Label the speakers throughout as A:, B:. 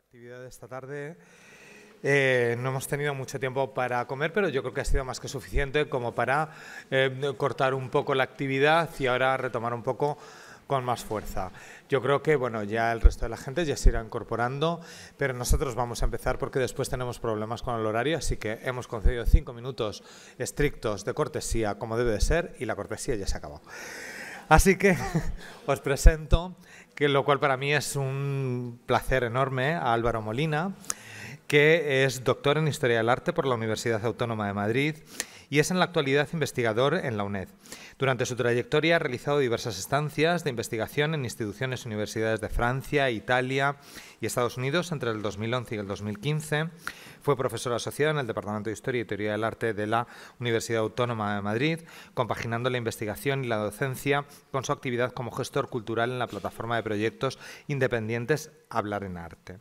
A: actividad esta tarde. Eh, no hemos tenido mucho tiempo para comer, pero yo creo que ha sido más que suficiente como para eh, cortar un poco la actividad y ahora retomar un poco con más fuerza. Yo creo que bueno, ya el resto de la gente ya se irá incorporando, pero nosotros vamos a empezar porque después tenemos problemas con el horario, así que hemos concedido cinco minutos estrictos de cortesía como debe de ser y la cortesía ya se acabó. Así que os presento lo cual para mí es un placer enorme, a Álvaro Molina, que es doctor en Historia del Arte por la Universidad Autónoma de Madrid y es en la actualidad investigador en la UNED. Durante su trayectoria ha realizado diversas estancias de investigación en instituciones y universidades de Francia, Italia y Estados Unidos entre el 2011 y el 2015. Fue profesora asociada en el Departamento de Historia y Teoría del Arte de la Universidad Autónoma de Madrid, compaginando la investigación y la docencia con su actividad como gestor cultural en la plataforma de proyectos independientes Hablar en Arte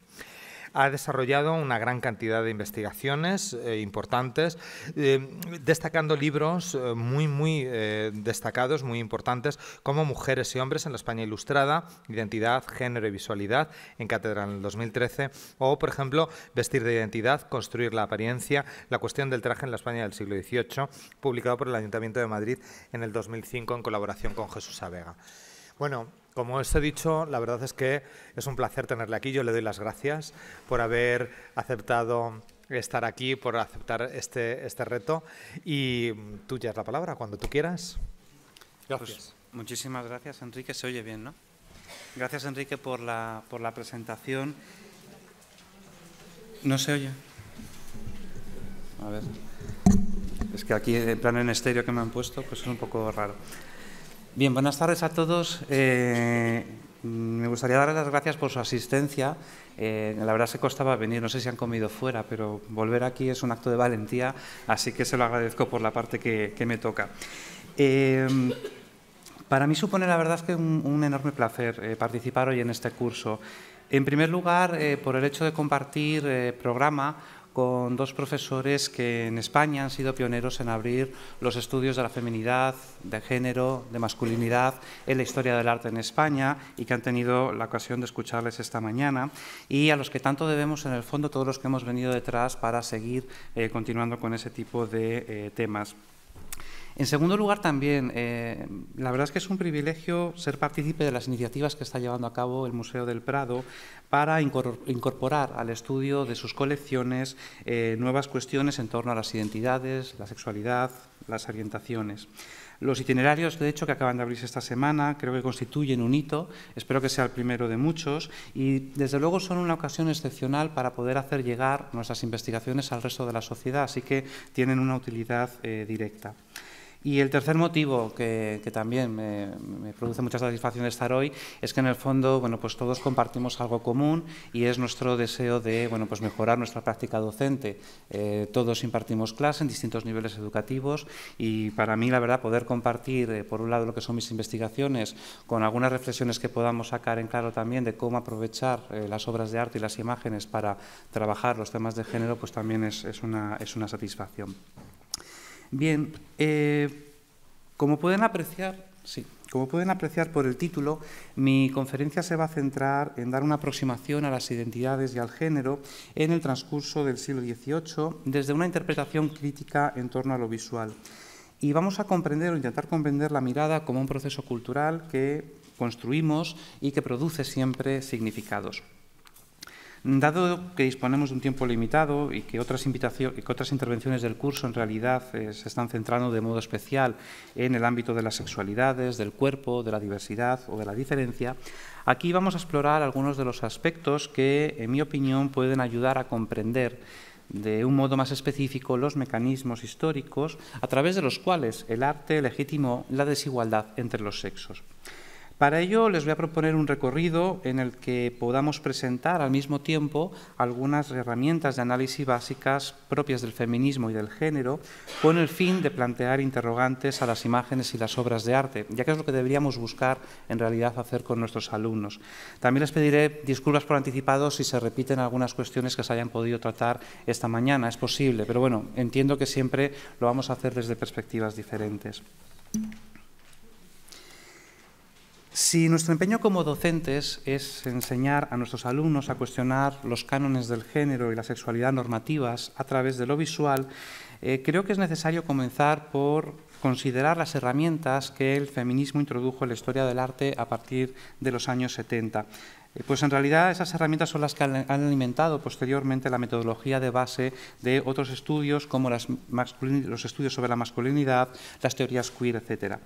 A: ha desarrollado una gran cantidad de investigaciones eh, importantes, eh, destacando libros eh, muy, muy destacados, muy importantes, como Mujeres y Hombres en la España Ilustrada, Identidad, Género y Visualidad, en Cátedra en el 2013, o, por ejemplo, Vestir de Identidad, Construir la Apariencia, La Cuestión del Traje en la España del siglo XVIII, publicado por el Ayuntamiento de Madrid en el 2005 en colaboración con Jesús Avega. Bueno, como os he dicho, la verdad es que es un placer tenerle aquí. Yo le doy las gracias por haber aceptado estar aquí, por aceptar este, este reto. Y tú ya es la palabra, cuando tú quieras.
B: Pues, gracias. muchísimas gracias, Enrique. Se oye bien, ¿no? Gracias, Enrique, por la, por la presentación. No se oye. A ver. Es que aquí, en plan en estéreo que me han puesto, pues es un poco raro. Bien, buenas tardes a todos. Eh, me gustaría darles las gracias por su asistencia. Eh, la verdad se costaba venir, no sé si han comido fuera, pero volver aquí es un acto de valentía, así que se lo agradezco por la parte que, me toca. Eh, para mí supone la verdad que un, un enorme placer participar hoy en este curso. En primer lugar, por el hecho de compartir programa con dos profesores que en España han sido pioneros en abrir los estudios de la feminidad, de género, de masculinidad en la historia del arte en España y que han tenido la ocasión de escucharles esta mañana y a los que tanto debemos en el fondo todos los que hemos venido detrás para seguir eh, continuando con ese tipo de eh, temas. En segundo lugar, también, eh, la verdad es que es un privilegio ser partícipe de las iniciativas que está llevando a cabo el Museo del Prado para incorporar al estudio de sus colecciones eh, nuevas cuestiones en torno a las identidades, la sexualidad, las orientaciones. Los itinerarios, de hecho, que acaban de abrirse esta semana, creo que constituyen un hito, espero que sea el primero de muchos, y desde luego son una ocasión excepcional para poder hacer llegar nuestras investigaciones al resto de la sociedad, así que tienen una utilidad eh, directa. Y el tercer motivo que, también me, produce mucha satisfacción de estar hoy es que en el fondo, bueno, pues todos compartimos algo común y es nuestro deseo de, bueno, pues mejorar nuestra práctica docente. Eh, todos impartimos clases en distintos niveles educativos y para mí, la verdad, poder compartir, eh, por un lado, lo que son mis investigaciones con algunas reflexiones que podamos sacar en claro también de cómo aprovechar eh, las obras de arte y las imágenes para trabajar los temas de género, pues también una, es una satisfacción. Bien, eh, como pueden apreciar, sí, como pueden apreciar por el título, mi conferencia se va a centrar en dar una aproximación a las identidades y al género en el transcurso del siglo XVIII desde una interpretación crítica en torno a lo visual. Y vamos a comprender o intentar comprender la mirada como un proceso cultural que construimos y que produce siempre significados. Dado que disponemos de un tiempo limitado y que otras, que otras intervenciones del curso en realidad eh, se están centrando de modo especial en el ámbito de las sexualidades, del cuerpo, de la diversidad o de la diferencia, aquí vamos a explorar algunos de los aspectos que, en mi opinión, pueden ayudar a comprender de un modo más específico los mecanismos históricos a través de los cuales el arte legitimó la desigualdad entre los sexos. Para ello les voy a proponer un recorrido en el que podamos presentar al mismo tiempo algunas herramientas de análisis básicas propias del feminismo y del género, con el fin de plantear interrogantes a las imágenes y las obras de arte, ya que es lo que deberíamos buscar en realidad hacer con nuestros alumnos. También les pediré disculpas por anticipado si se repiten algunas cuestiones que se hayan podido tratar esta mañana, es posible, pero bueno, entiendo que siempre lo vamos a hacer desde perspectivas diferentes. Si nuestro empeño como docentes es enseñar a nuestros alumnos a cuestionar los cánones del género y la sexualidad normativas a través de lo visual, eh, creo que es necesario comenzar por considerar las herramientas que el feminismo introdujo en la historia del arte a partir de los años 70. Eh, pues en realidad esas herramientas son las que han alimentado posteriormente la metodología de base de otros estudios como los estudios sobre la masculinidad, las teorías queer, etcétera.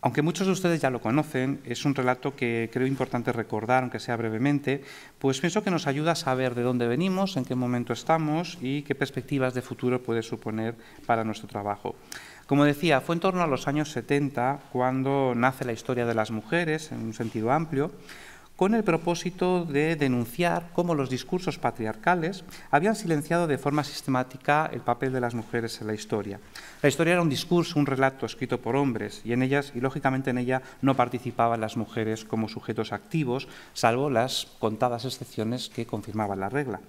B: Aunque muchos de ustedes ya lo conocen, es un relato que creo importante recordar, aunque sea brevemente, pues pienso que nos ayuda a saber de dónde venimos, en qué momento estamos y qué perspectivas de futuro puede suponer para nuestro trabajo. Como decía, fue en torno a los años 70 cuando nace la historia de las mujeres, en un sentido amplio, con el propósito de denunciar cómo los discursos patriarcales habían silenciado de forma sistemática el papel de las mujeres en la historia. La historia era un discurso, un relato escrito por hombres y en ellas y lógicamente en ella no participaban las mujeres como sujetos activos, salvo las contadas excepciones que confirmaban la regla.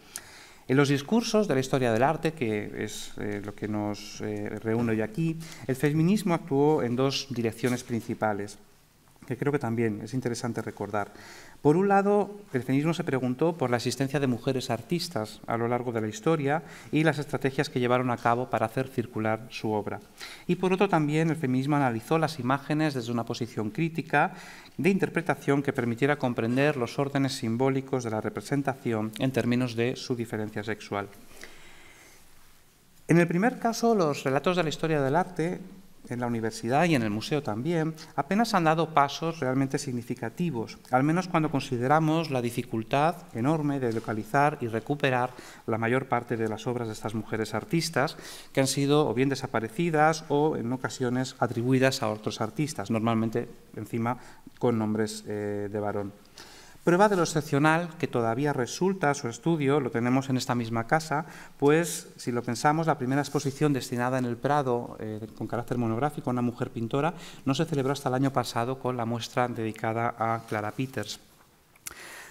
B: En los discursos de la historia del arte, que es eh, lo que nos eh, reúne hoy aquí, el feminismo actuó en dos direcciones principales que creo que también es interesante recordar. Por un lado, el feminismo se preguntó por la existencia de mujeres artistas a lo largo de la historia y las estrategias que llevaron a cabo para hacer circular su obra. Y por otro también el feminismo analizó las imágenes desde una posición crítica de interpretación que permitiera comprender los órdenes simbólicos de la representación en términos de su diferencia sexual. En el primer caso, los relatos de la historia del arte en la universidad y en el museo también, apenas han dado pasos realmente significativos, al menos cuando consideramos la dificultad enorme de localizar y recuperar la mayor parte de las obras de estas mujeres artistas, que han sido o bien desaparecidas o en ocasiones atribuidas a otros artistas, normalmente encima con nombres eh, de varón. Prueba de lo excepcional que todavía resulta su estudio, lo tenemos en esta misma casa, pues si lo pensamos, la primera exposición destinada en el Prado eh, con carácter monográfico a una mujer pintora no se celebró hasta el año pasado con la muestra dedicada a Clara Peters.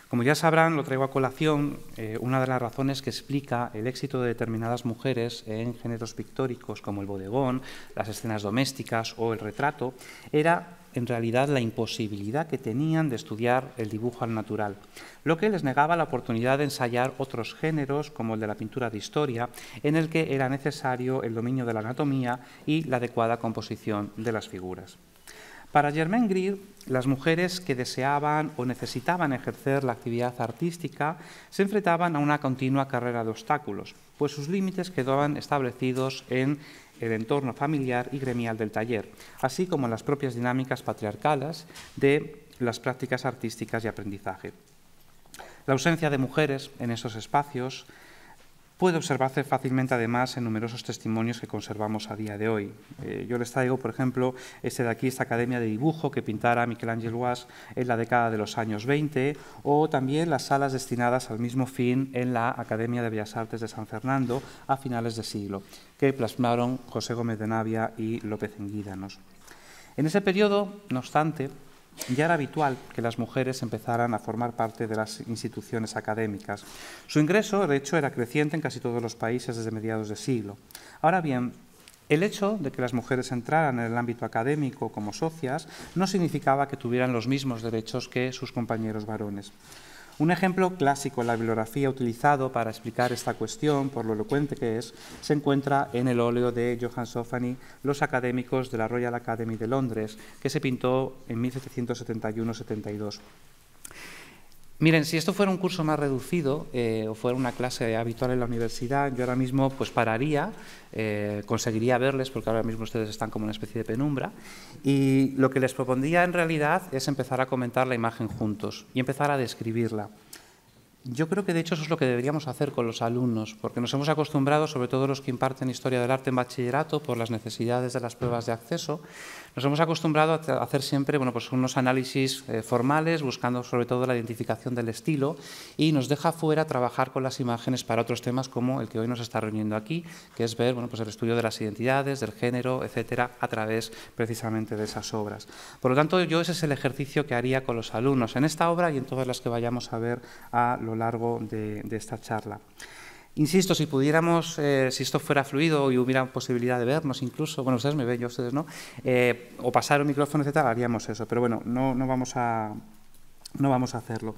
B: Como ya sabrán, lo traigo a colación, eh, una de las razones que explica el éxito de determinadas mujeres en géneros pictóricos como el bodegón, las escenas domésticas o el retrato, era en realidad la imposibilidad que tenían de estudiar el dibujo al natural, lo que les negaba la oportunidad de ensayar otros géneros como el de la pintura de historia, en el que era necesario el dominio de la anatomía y la adecuada composición de las figuras. Para Germain Greer, las mujeres que deseaban o necesitaban ejercer la actividad artística se enfrentaban a una continua carrera de obstáculos, pues sus límites quedaban establecidos en el entorno familiar y gremial del taller, así como en las propias dinámicas patriarcales de las prácticas artísticas y aprendizaje. La ausencia de mujeres en esos espacios puede observarse fácilmente además en numerosos testimonios que conservamos a día de hoy. Eh, yo les traigo, por ejemplo, este de aquí, esta academia de dibujo que pintara Michelangelo Was en la década de los años 20, o también las salas destinadas al mismo fin en la Academia de Bellas Artes de San Fernando a finales de siglo, que plasmaron José Gómez de Navia y López Enguídanos. En ese periodo, no obstante, ya era habitual que las mujeres empezaran a formar parte de las instituciones académicas. Su ingreso, de hecho, era creciente en casi todos los países desde mediados de siglo. Ahora bien, el hecho de que las mujeres entraran en el ámbito académico como socias no significaba que tuvieran los mismos derechos que sus compañeros varones. Un ejemplo clásico en la bibliografía utilizado para explicar esta cuestión, por lo elocuente que es, se encuentra en el óleo de Johann Sofani, Los académicos de la Royal Academy de Londres, que se pintó en 1771-72. Miren, si esto fuera un curso más reducido eh, o fuera una clase habitual en la universidad, yo ahora mismo pues pararía, eh, conseguiría verles porque ahora mismo ustedes están como una especie de penumbra y lo que les propondría en realidad es empezar a comentar la imagen juntos y empezar a describirla. Yo creo que de hecho eso es lo que deberíamos hacer con los alumnos, porque nos hemos acostumbrado, sobre todo los que imparten historia del arte en bachillerato, por las necesidades de las pruebas de acceso, nos hemos acostumbrado a hacer siempre bueno, pues unos análisis eh, formales, buscando sobre todo la identificación del estilo, y nos deja fuera trabajar con las imágenes para otros temas como el que hoy nos está reuniendo aquí, que es ver bueno, pues el estudio de las identidades, del género, etcétera, a través precisamente de esas obras. Por lo tanto, yo ese es el ejercicio que haría con los alumnos en esta obra y en todas las que vayamos a ver a lo largo de esta charla. Insisto, si pudiéramos, eh, si esto fuera fluido y hubiera posibilidad de vernos incluso, bueno, ustedes me ven, yo ustedes no, eh, o pasar un micrófono, etc. haríamos eso, pero bueno, no, vamos, a, no vamos a hacerlo.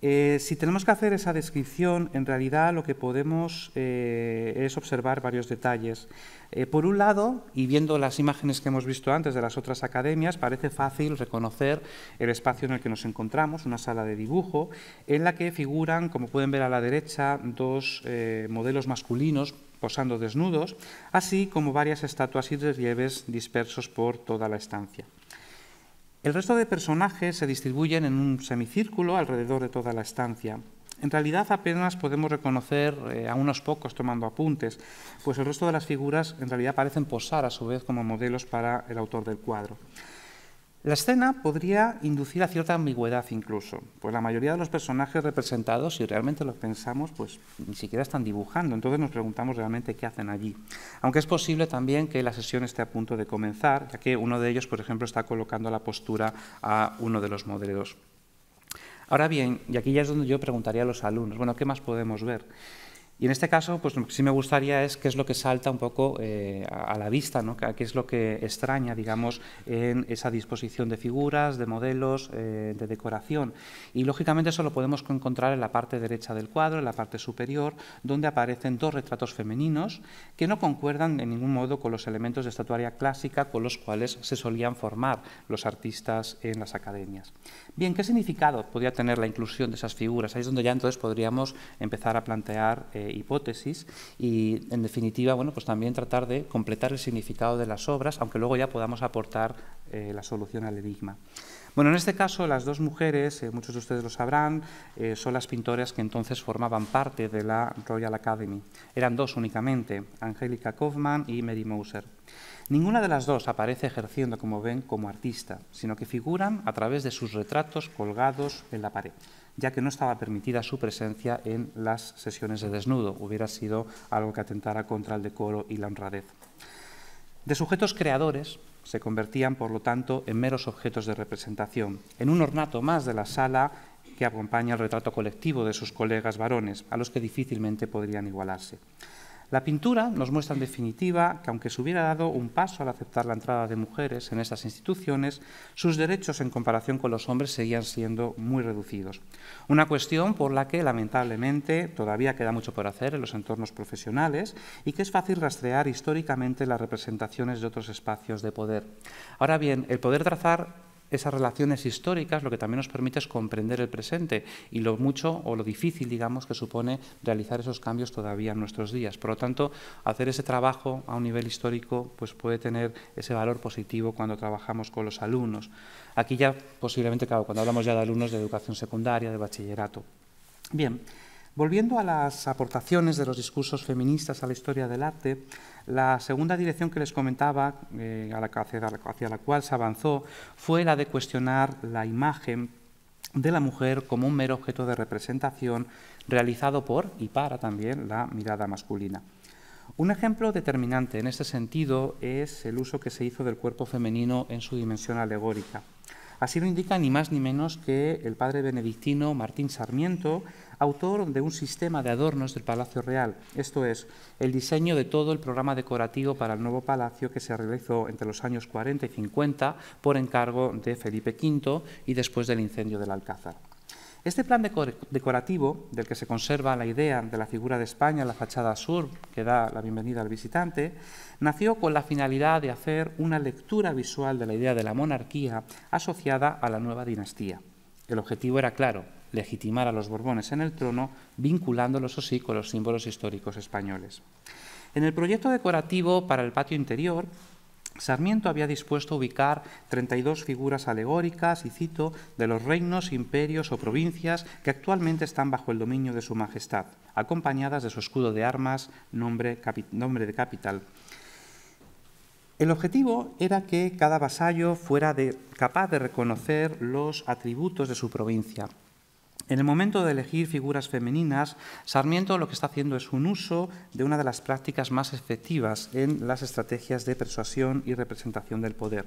B: Eh, si tenemos que hacer esa descripción, en realidad lo que podemos eh, es observar varios detalles. Eh, por un lado, y viendo las imágenes que hemos visto antes de las otras academias, parece fácil reconocer el espacio en el que nos encontramos, una sala de dibujo, en la que figuran, como pueden ver a la derecha, dos modelos masculinos posando desnudos, así como varias estatuas y relieves dispersos por toda la estancia. El resto de personajes se distribuyen en un semicírculo alrededor de toda la estancia. En realidad apenas podemos reconocer eh, a unos pocos tomando apuntes, pues el resto de las figuras en realidad parecen posar a su vez como modelos para el autor del cuadro. La escena podría inducir a cierta ambigüedad incluso, pues la mayoría de los personajes representados, si realmente los pensamos, pues ni siquiera están dibujando, entonces nos preguntamos realmente qué hacen allí. Aunque es posible también que la sesión esté a punto de comenzar, ya que uno de ellos, por ejemplo, está colocando la postura a uno de los modelos. Ahora bien, y aquí ya es donde yo preguntaría a los alumnos, bueno, ¿qué más podemos ver? Y en este caso, pues lo que sí me gustaría es qué es lo que salta un poco eh, a, la vista, qué es lo que extraña, digamos, en esa disposición de figuras, de modelos, eh, de decoración. Y lógicamente eso lo podemos encontrar en la parte derecha del cuadro, en la parte superior, donde aparecen dos retratos femeninos que no concuerdan en ningún modo con los elementos de estatuaria clásica con los cuales se solían formar los artistas en las academias. Bien, ¿qué significado podría tener la inclusión de esas figuras? Ahí es donde ya entonces podríamos empezar a plantear... Eh, hipótesis y, en definitiva, bueno, pues también tratar de completar el significado de las obras, aunque luego ya podamos aportar eh, la solución al enigma. Bueno, en este caso las dos mujeres, eh, muchos de ustedes lo sabrán, eh, son las pintoras que entonces formaban parte de la Royal Academy. Eran dos únicamente, Angélica Kaufman y Mary Moser. Ninguna de las dos aparece ejerciendo, como ven, como artista, sino que figuran a través de sus retratos colgados en la pared ya que no estaba permitida su presencia en las sesiones de desnudo. Hubiera sido algo que atentara contra el decoro y la honradez. De sujetos creadores se convertían, por lo tanto, en meros objetos de representación, en un ornato más de la sala que acompaña el retrato colectivo de sus colegas varones, a los que difícilmente podrían igualarse. La pintura nos muestra en definitiva que aunque se hubiera dado un paso al aceptar la entrada de mujeres en estas instituciones, sus derechos en comparación con los hombres seguían siendo muy reducidos. Una cuestión por la que lamentablemente todavía queda mucho por hacer en los entornos profesionales y que es fácil rastrear históricamente las representaciones de otros espacios de poder. Ahora bien, el poder trazar esas relaciones históricas lo que también nos permite es comprender el presente y lo mucho o lo difícil, digamos, que supone realizar esos cambios todavía en nuestros días. Por lo tanto, hacer ese trabajo a un nivel histórico pues puede tener ese valor positivo cuando trabajamos con los alumnos. Aquí ya posiblemente, claro, cuando hablamos ya de alumnos de educación secundaria, de bachillerato. Bien, volviendo a las aportaciones de los discursos feministas a la historia del arte, la segunda dirección que les comentaba, eh, a la, hacia la cual se avanzó, fue la de cuestionar la imagen de la mujer como un mero objeto de representación realizado por y para también la mirada masculina. Un ejemplo determinante en este sentido es el uso que se hizo del cuerpo femenino en su dimensión alegórica. Así lo indica ni más ni menos que el padre benedictino Martín Sarmiento autor de un sistema de adornos del Palacio Real, esto es, el diseño de todo el programa decorativo para el nuevo palacio que se realizó entre los años 40 y 50 por encargo de Felipe V y después del incendio del Alcázar. Este plan decorativo, del que se conserva la idea de la figura de España en la fachada sur, que da la bienvenida al visitante, nació con la finalidad de hacer una lectura visual de la idea de la monarquía asociada a la nueva dinastía. El objetivo era claro, legitimar a los Borbones en el trono, vinculándolos, o sí, con los símbolos históricos españoles. En el proyecto decorativo para el patio interior, Sarmiento había dispuesto ubicar 32 figuras alegóricas, y cito, de los reinos, imperios o provincias que actualmente están bajo el dominio de Su Majestad, acompañadas de su escudo de armas, nombre, de capital. El objetivo era que cada vasallo fuera capaz de reconocer los atributos de su provincia, en el momento de elegir figuras femeninas, Sarmiento lo que está haciendo es un uso de una de las prácticas más efectivas en las estrategias de persuasión y representación del poder,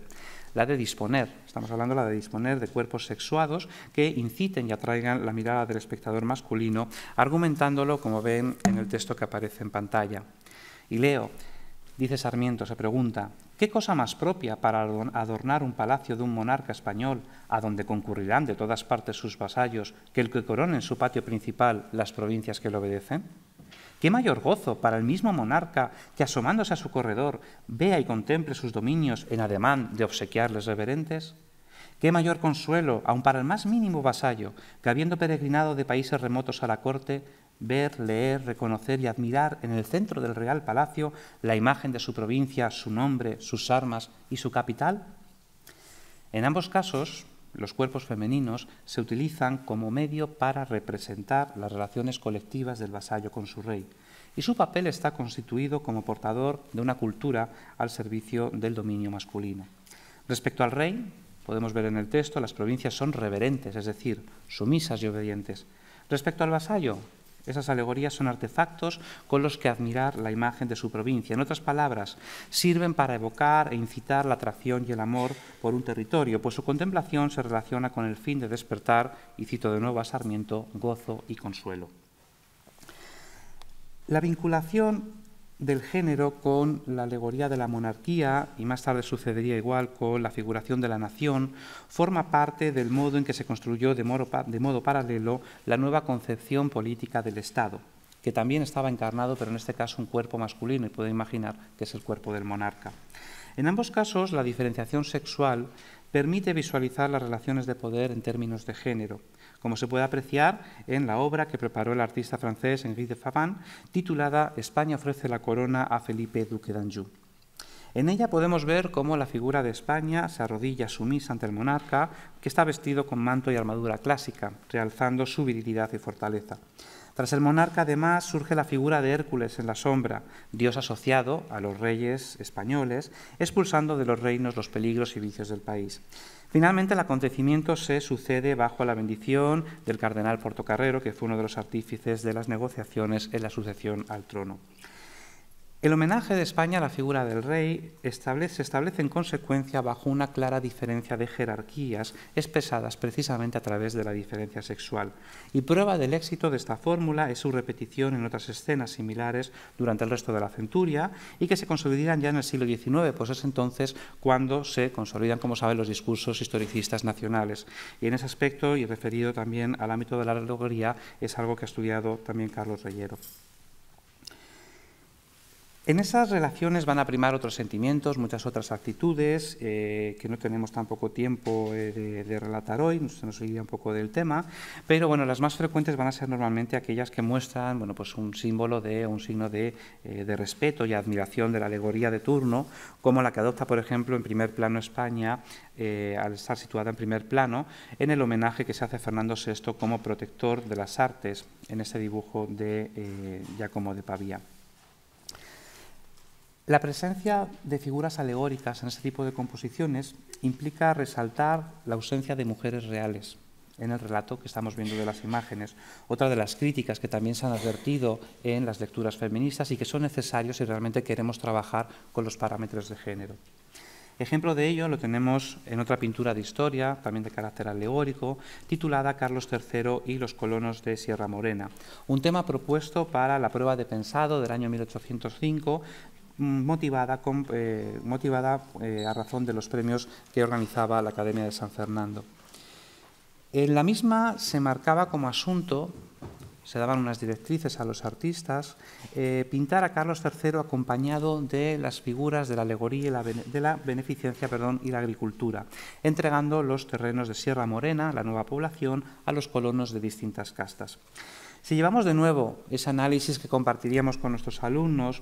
B: la de disponer, estamos hablando de la de disponer de cuerpos sexuados que inciten y atraigan la mirada del espectador masculino, argumentándolo como ven en el texto que aparece en pantalla. Y leo, Dice Sarmiento, se pregunta, ¿qué cosa más propia para adornar un palacio de un monarca español, a donde concurrirán de todas partes sus vasallos, que el que corone en su patio principal las provincias que le obedecen? ¿Qué mayor gozo para el mismo monarca que asomándose a su corredor vea y contemple sus dominios en ademán de obsequiarles reverentes? ¿Qué mayor consuelo, aun para el más mínimo vasallo, que habiendo peregrinado de países remotos a la corte, ver, leer, reconocer y admirar en el centro del Real Palacio la imagen de su provincia, su nombre, sus armas y su capital? En ambos casos, los cuerpos femeninos se utilizan como medio para representar las relaciones colectivas del vasallo con su rey, y su papel está constituido como portador de una cultura al servicio del dominio masculino. Respecto al rey, podemos ver en el texto, las provincias son reverentes, es decir, sumisas y obedientes. Respecto al vasallo, esas alegorías son artefactos con los que admirar la imagen de su provincia. En otras palabras, sirven para evocar e incitar la atracción y el amor por un territorio, pues su contemplación se relaciona con el fin de despertar, y cito de nuevo a Sarmiento, gozo y consuelo. La vinculación del género con la alegoría de la monarquía, y más tarde sucedería igual con la figuración de la nación, forma parte del modo en que se construyó de modo, paralelo la nueva concepción política del Estado, que también estaba encarnado, pero en este caso un cuerpo masculino, y puede imaginar que es el cuerpo del monarca. En ambos casos, la diferenciación sexual permite visualizar las relaciones de poder en términos de género como se puede apreciar en la obra que preparó el artista francés Henri de Favan, titulada España ofrece la corona a Felipe, duque d'Anjou. En ella podemos ver cómo la figura de España se arrodilla sumisa ante el monarca, que está vestido con manto y armadura clásica, realzando su virilidad y fortaleza. Tras el monarca, además, surge la figura de Hércules en la sombra, dios asociado a los reyes españoles, expulsando de los reinos los peligros y vicios del país. Finalmente, el acontecimiento se sucede bajo la bendición del cardenal Portocarrero, que fue uno de los artífices de las negociaciones en la sucesión al trono. El homenaje de España a la figura del rey se establece en consecuencia bajo una clara diferencia de jerarquías expresadas precisamente a través de la diferencia sexual. Y prueba del éxito de esta fórmula es su repetición en otras escenas similares durante el resto de la centuria y que se consolidarán ya en el siglo XIX, pues es entonces cuando se consolidan, como saben, los discursos historicistas nacionales. Y en ese aspecto, y referido también al ámbito de la alegoría, es algo que ha estudiado también Carlos Reyero. En esas relaciones van a primar otros sentimientos, muchas otras actitudes eh, que no tenemos tan poco tiempo eh, de, relatar hoy, se nos olvida un poco del tema, pero bueno, las más frecuentes van a ser normalmente aquellas que muestran pues un símbolo de un signo eh, de, respeto y admiración de la alegoría de turno, como la que adopta, por ejemplo, en primer plano España, al estar situada en primer plano, en el homenaje que se hace a Fernando VI como protector de las artes en ese dibujo de Giacomo de Pavía. La presencia de figuras alegóricas en este tipo de composiciones implica resaltar la ausencia de mujeres reales en el relato que estamos viendo de las imágenes. Otra de las críticas que también se han advertido en las lecturas feministas y que son necesarios si realmente queremos trabajar con los parámetros de género. Ejemplo de ello lo tenemos en otra pintura de historia, también de carácter alegórico, titulada Carlos III y los colonos de Sierra Morena, un tema propuesto para la prueba de pensado del año 1805 motivada, eh, eh, a razón de los premios que organizaba la Academia de San Fernando. En la misma se marcaba como asunto, se daban unas directrices a los artistas, eh, pintar a Carlos III acompañado de las figuras de la alegoría de la beneficencia perdón, y la agricultura, entregando los terrenos de Sierra Morena, la nueva población, a los colonos de distintas castas. Si llevamos de nuevo ese análisis que compartiríamos con nuestros alumnos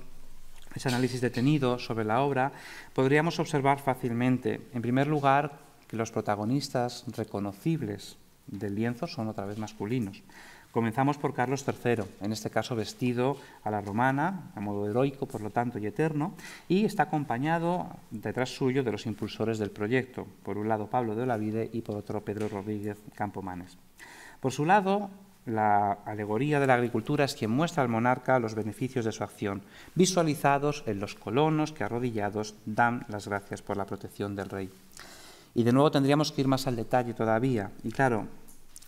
B: ese análisis detenido sobre la obra, podríamos observar fácilmente, en primer lugar, que los protagonistas reconocibles del lienzo son otra vez masculinos. Comenzamos por Carlos III, en este caso vestido a la romana, a modo heroico, por lo tanto, y eterno, y está acompañado detrás suyo de los impulsores del proyecto, por un lado Pablo de Olavide y por otro Pedro Rodríguez Campomanes. Por su lado, la alegoría de la agricultura es quien muestra al monarca los beneficios de su acción, visualizados en los colonos que arrodillados dan las gracias por la protección del rey. Y de nuevo tendríamos que ir más al detalle todavía. Y claro,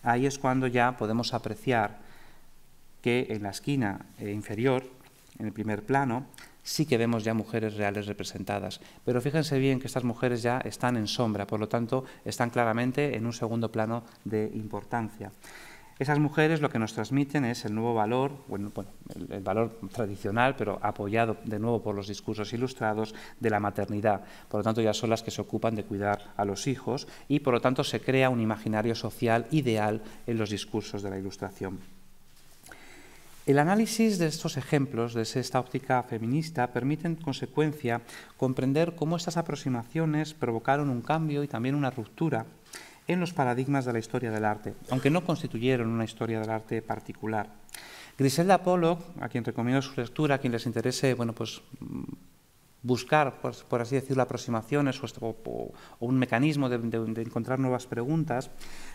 B: ahí es cuando ya podemos apreciar que en la esquina eh, inferior, en el primer plano, sí que vemos ya mujeres reales representadas. Pero fíjense bien que estas mujeres ya están en sombra, por lo tanto están claramente en un segundo plano de importancia. Esas mujeres lo que nos transmiten es el nuevo valor, bueno, el, valor tradicional, pero apoyado de nuevo por los discursos ilustrados de la maternidad. Por lo tanto, ya son las que se ocupan de cuidar a los hijos y, por lo tanto, se crea un imaginario social ideal en los discursos de la ilustración. El análisis de estos ejemplos, de esta óptica feminista, permite en consecuencia comprender cómo estas aproximaciones provocaron un cambio y también una ruptura en los paradigmas de la historia del arte, aunque no constituyeron una historia del arte particular. Griselda Pollock, a quien recomiendo su lectura, a quien les interese bueno, pues, buscar, pues, por así decirlo, aproximaciones o, un mecanismo de, encontrar nuevas preguntas,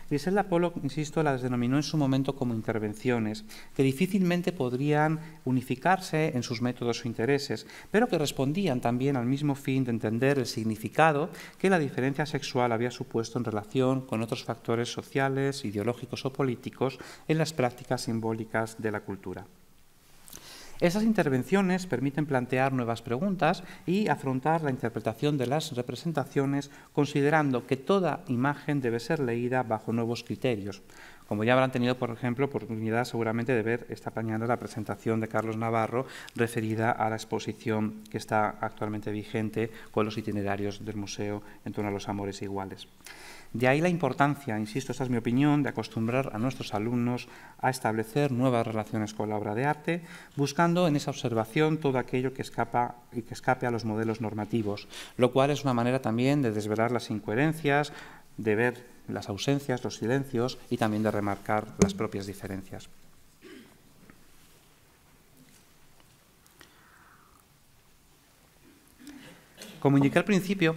B: Griselda Polo, insisto, las denominó en su momento como intervenciones, que difícilmente podrían unificarse en sus métodos o intereses, pero que respondían también al mismo fin de entender el significado que la diferencia sexual había supuesto en relación con otros factores sociales, ideológicos o políticos en las prácticas simbólicas de la cultura. Esas intervenciones permiten plantear nuevas preguntas y afrontar la interpretación de las representaciones considerando que toda imagen debe ser leída bajo nuevos criterios. Como ya habrán tenido, por ejemplo, oportunidad seguramente de ver esta mañana la presentación de Carlos Navarro referida a la exposición que está actualmente vigente con los itinerarios del museo en torno a los amores iguales. De ahí la importancia, insisto, esta es mi opinión, de acostumbrar a nuestros alumnos a establecer nuevas relaciones con la obra de arte, buscando en esa observación todo aquello que escapa y que escape a los modelos normativos, lo cual es una manera también de desvelar las incoherencias, de ver las ausencias, los silencios y también de remarcar las propias diferencias. Como indiqué al principio,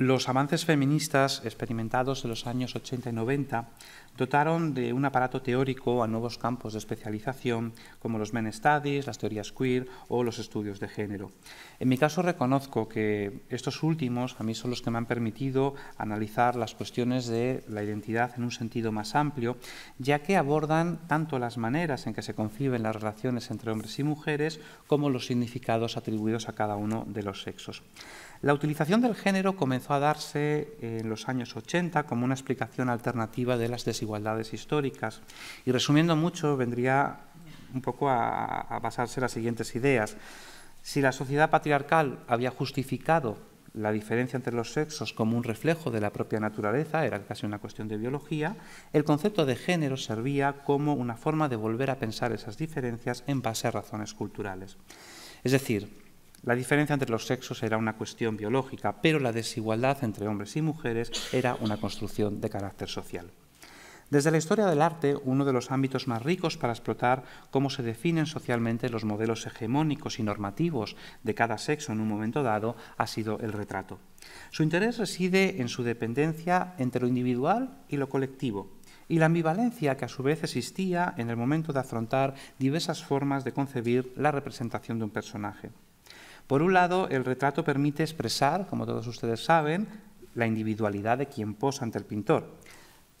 B: los avances feministas experimentados en los años 80 y 90 dotaron de un aparato teórico a nuevos campos de especialización como los men studies, las teorías queer o los estudios de género. En mi caso reconozco que estos últimos a mí son los que me han permitido analizar las cuestiones de la identidad en un sentido más amplio, ya que abordan tanto las maneras en que se conciben las relaciones entre hombres y mujeres como los significados atribuidos a cada uno de los sexos. La utilización del género comenzó a darse en los años 80 como una explicación alternativa de las desigualdades históricas. Y resumiendo mucho, vendría un poco a, basarse en las siguientes ideas. Si la sociedad patriarcal había justificado la diferencia entre los sexos como un reflejo de la propia naturaleza, era casi una cuestión de biología, el concepto de género servía como una forma de volver a pensar esas diferencias en base a razones culturales. Es decir, la diferencia entre los sexos era una cuestión biológica, pero la desigualdad entre hombres y mujeres era una construcción de carácter social. Desde la historia del arte, uno de los ámbitos más ricos para explotar cómo se definen socialmente los modelos hegemónicos y normativos de cada sexo en un momento dado ha sido el retrato. Su interés reside en su dependencia entre lo individual y lo colectivo, y la ambivalencia que a su vez existía en el momento de afrontar diversas formas de concebir la representación de un personaje. Por un lado, el retrato permite expresar, como todos ustedes saben, la individualidad de quien posa ante el pintor.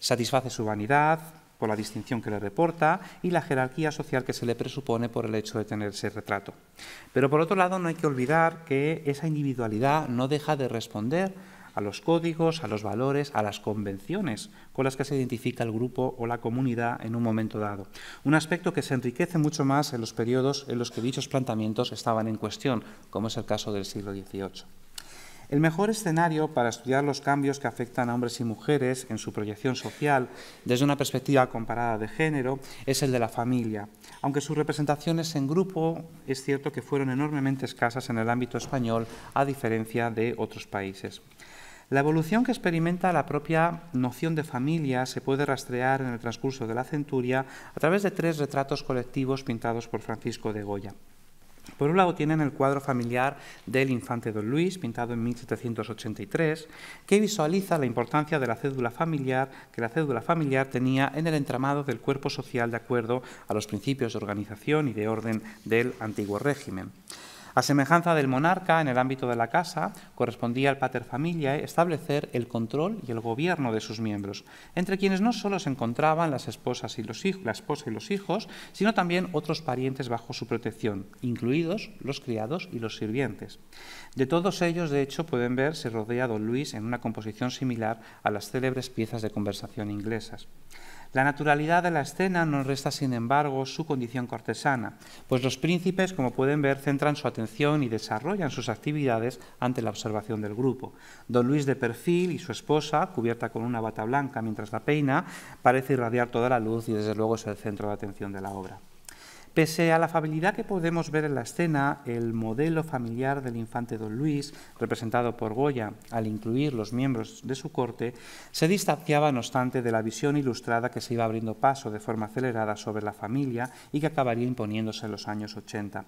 B: Satisface su vanidad por la distinción que le reporta y la jerarquía social que se le presupone por el hecho de tener ese retrato. Pero por otro lado, no hay que olvidar que esa individualidad no deja de responder a los códigos, a los valores, a las convenciones con las que se identifica el grupo o la comunidad en un momento dado. Un aspecto que se enriquece mucho más en los periodos en los que dichos planteamientos estaban en cuestión, como es el caso del siglo XVIII. El mejor escenario para estudiar los cambios que afectan a hombres y mujeres en su proyección social desde una perspectiva comparada de género es el de la familia, aunque sus representaciones en grupo es cierto que fueron enormemente escasas en el ámbito español a diferencia de otros países. La evolución que experimenta la propia noción de familia se puede rastrear en el transcurso de la centuria a través de tres retratos colectivos pintados por Francisco de Goya. Por un lado tienen el cuadro familiar del infante don Luis, pintado en 1783, que visualiza la importancia de la cédula familiar que la cédula familiar tenía en el entramado del cuerpo social de acuerdo a los principios de organización y de orden del antiguo régimen. A semejanza del monarca, en el ámbito de la casa, correspondía al pater familiae establecer el control y el gobierno de sus miembros, entre quienes no solo se encontraban las esposas y los hijos, la esposa y los hijos, sino también otros parientes bajo su protección, incluidos los criados y los sirvientes. De todos ellos, de hecho, pueden ver rodea don Luis en una composición similar a las célebres piezas de conversación inglesas. La naturalidad de la escena no resta, sin embargo, su condición cortesana, pues los príncipes, como pueden ver, centran su atención y desarrollan sus actividades ante la observación del grupo. Don Luis de perfil y su esposa, cubierta con una bata blanca mientras la peina, parece irradiar toda la luz y desde luego es el centro de atención de la obra. Pese a la afabilidad que podemos ver en la escena, el modelo familiar del infante don Luis, representado por Goya al incluir los miembros de su corte, se distanciaba no obstante de la visión ilustrada que se iba abriendo paso de forma acelerada sobre la familia y que acabaría imponiéndose en los años 80.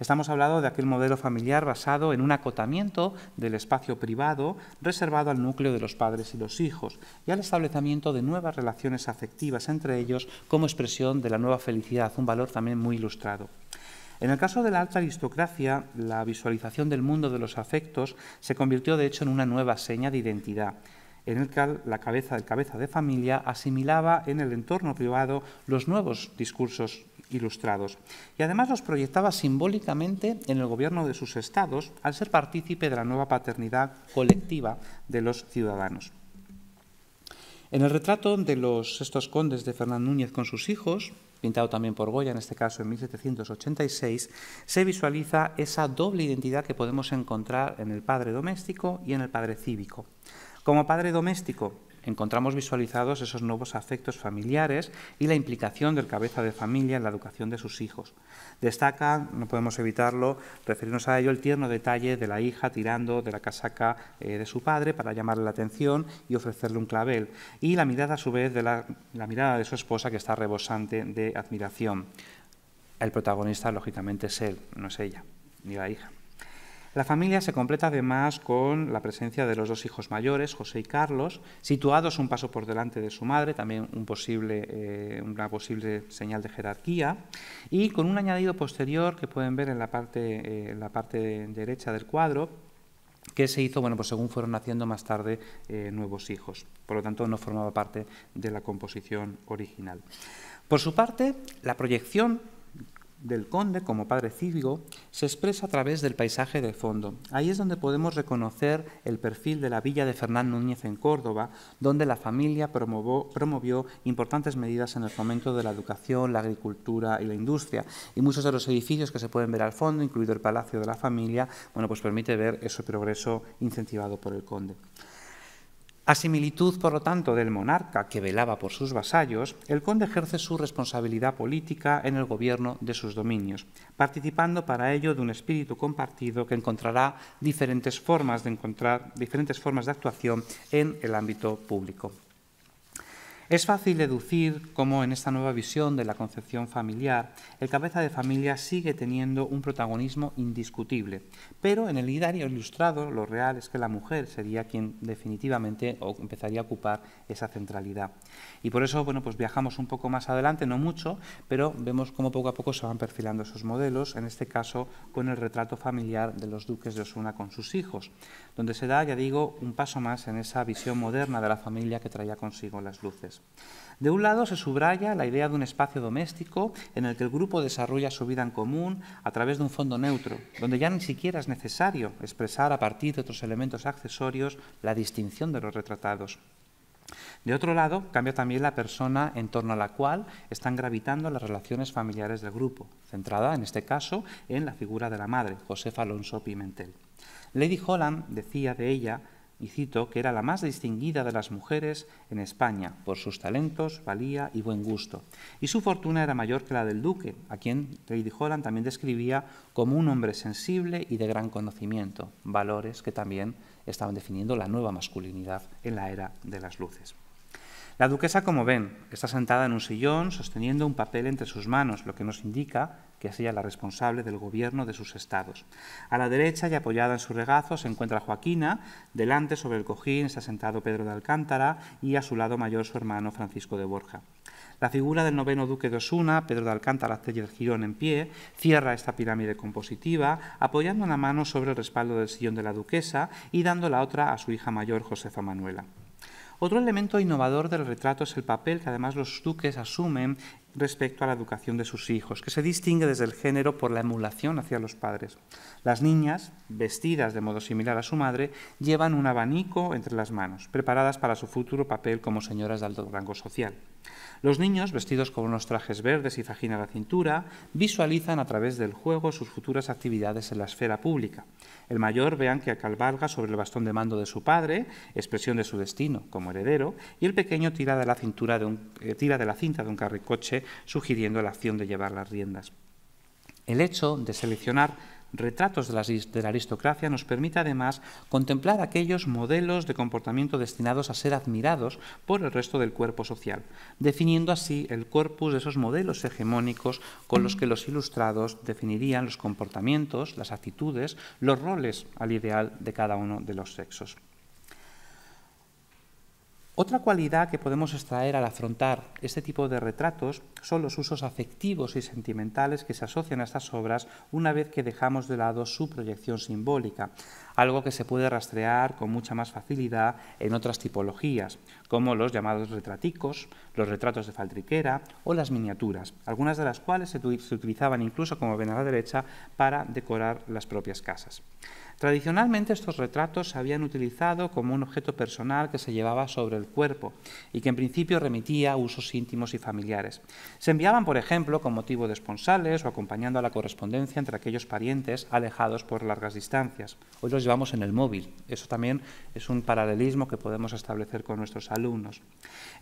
B: Estamos hablando de aquel modelo familiar basado en un acotamiento del espacio privado reservado al núcleo de los padres y los hijos y al establecimiento de nuevas relaciones afectivas entre ellos como expresión de la nueva felicidad, un valor también muy ilustrado. En el caso de la alta aristocracia, la visualización del mundo de los afectos se convirtió de hecho en una nueva seña de identidad, en el que la cabeza de familia asimilaba en el entorno privado los nuevos discursos ilustrados y además los proyectaba simbólicamente en el gobierno de sus estados al ser partícipe de la nueva paternidad colectiva de los ciudadanos. En el retrato de los estos condes de Fernán Núñez con sus hijos, pintado también por Goya, en este caso en 1786, se visualiza esa doble identidad que podemos encontrar en el padre doméstico y en el padre cívico. Como padre doméstico, encontramos visualizados esos nuevos afectos familiares y la implicación del cabeza de familia en la educación de sus hijos. Destaca, no podemos evitarlo, referirnos a ello el tierno detalle de la hija tirando de la casaca eh, de su padre para llamarle la atención y ofrecerle un clavel, y la mirada a su vez de la mirada de su esposa que está rebosante de admiración. El protagonista, lógicamente, es él, no es ella, ni la hija. La familia se completa además con la presencia de los dos hijos mayores, José y Carlos, situados un paso por delante de su madre, también un posible, eh, una posible señal de jerarquía, y con un añadido posterior que pueden ver en la parte, eh, derecha del cuadro, que se hizo, bueno, pues según fueron naciendo más tarde eh, nuevos hijos. Por lo tanto, no formaba parte de la composición original. Por su parte, la proyección del conde como padre cívico se expresa a través del paisaje de fondo. Ahí es donde podemos reconocer el perfil de la villa de Fernán Núñez en Córdoba, donde la familia promovió importantes medidas en el fomento de la educación, la agricultura y la industria. Y muchos de los edificios que se pueden ver al fondo, incluido el Palacio de la Familia, bueno, pues permite ver ese progreso incentivado por el conde. A similitud, por lo tanto, del monarca que velaba por sus vasallos, el conde ejerce su responsabilidad política en el gobierno de sus dominios, participando para ello de un espíritu compartido que encontrará diferentes formas de encontrar diferentes formas de actuación en el ámbito público. Es fácil deducir cómo en esta nueva visión de la concepción familiar, el cabeza de familia sigue teniendo un protagonismo indiscutible, pero en el idario ilustrado lo real es que la mujer sería quien definitivamente empezaría a ocupar esa centralidad. Y por eso, bueno, pues viajamos un poco más adelante, no mucho, pero vemos cómo poco a poco se van perfilando esos modelos, en este caso con el retrato familiar de los duques de Osuna con sus hijos, donde se da, ya digo, un paso más en esa visión moderna de la familia que traía consigo las luces. De un lado se subraya la idea de un espacio doméstico en el que el grupo desarrolla su vida en común a través de un fondo neutro, donde ya ni siquiera es necesario expresar a partir de otros elementos accesorios la distinción de los retratados. De otro lado, cambia también la persona en torno a la cual están gravitando las relaciones familiares del grupo, centrada en este caso en la figura de la madre, Josefa Alonso Pimentel. Lady Holland decía de ella y cito, que era la más distinguida de las mujeres en España por sus talentos, valía y buen gusto. Y su fortuna era mayor que la del duque, a quien Lady Holland también describía como un hombre sensible y de gran conocimiento, valores que también estaban definiendo la nueva masculinidad en la era de las luces. La duquesa, como ven, está sentada en un sillón sosteniendo un papel entre sus manos, lo que nos indica y es ella la responsable del gobierno de sus estados. A la derecha y apoyada en su regazo se encuentra Joaquina, delante sobre el cojín está sentado Pedro de Alcántara y a su lado mayor su hermano Francisco de Borja. La figura del noveno duque de Osuna, Pedro de Alcántara, hace el girón en pie, cierra esta pirámide compositiva, apoyando una mano sobre el respaldo del sillón de la duquesa y dando la otra a su hija mayor, Josefa Manuela. Otro elemento innovador del retrato es el papel que además los duques asumen respecto a la educación de sus hijos, que se distingue desde el género por la emulación hacia los padres. Las niñas, vestidas de modo similar a su madre, llevan un abanico entre las manos, preparadas para su futuro papel como señoras de alto rango social. Los niños, vestidos con unos trajes verdes y fajina a la cintura, visualizan a través del juego sus futuras actividades en la esfera pública. El mayor vean que acalvarga sobre el bastón de mando de su padre, expresión de su destino como heredero, y el pequeño tira de la, eh, tira de la cinta de un carricoche, sugiriendo la acción de llevar las riendas. El hecho de seleccionar retratos de la, aristocracia nos permite además contemplar aquellos modelos de comportamiento destinados a ser admirados por el resto del cuerpo social, definiendo así el corpus de esos modelos hegemónicos con los que los ilustrados definirían los comportamientos, las actitudes, los roles al ideal de cada uno de los sexos. Otra cualidad que podemos extraer al afrontar este tipo de retratos son los usos afectivos y sentimentales que se asocian a estas obras una vez que dejamos de lado su proyección simbólica, algo que se puede rastrear con mucha más facilidad en otras tipologías, como los llamados retraticos, los retratos de faltriquera o las miniaturas, algunas de las cuales se utilizaban incluso, como ven a la derecha, para decorar las propias casas. Tradicionalmente estos retratos se habían utilizado como un objeto personal que se llevaba sobre el cuerpo y que en principio remitía a usos íntimos y familiares. Se enviaban, por ejemplo, con motivo de esponsales o acompañando a la correspondencia entre aquellos parientes alejados por largas distancias. Hoy los llevamos en el móvil. Eso también es un paralelismo que podemos establecer con nuestros alumnos.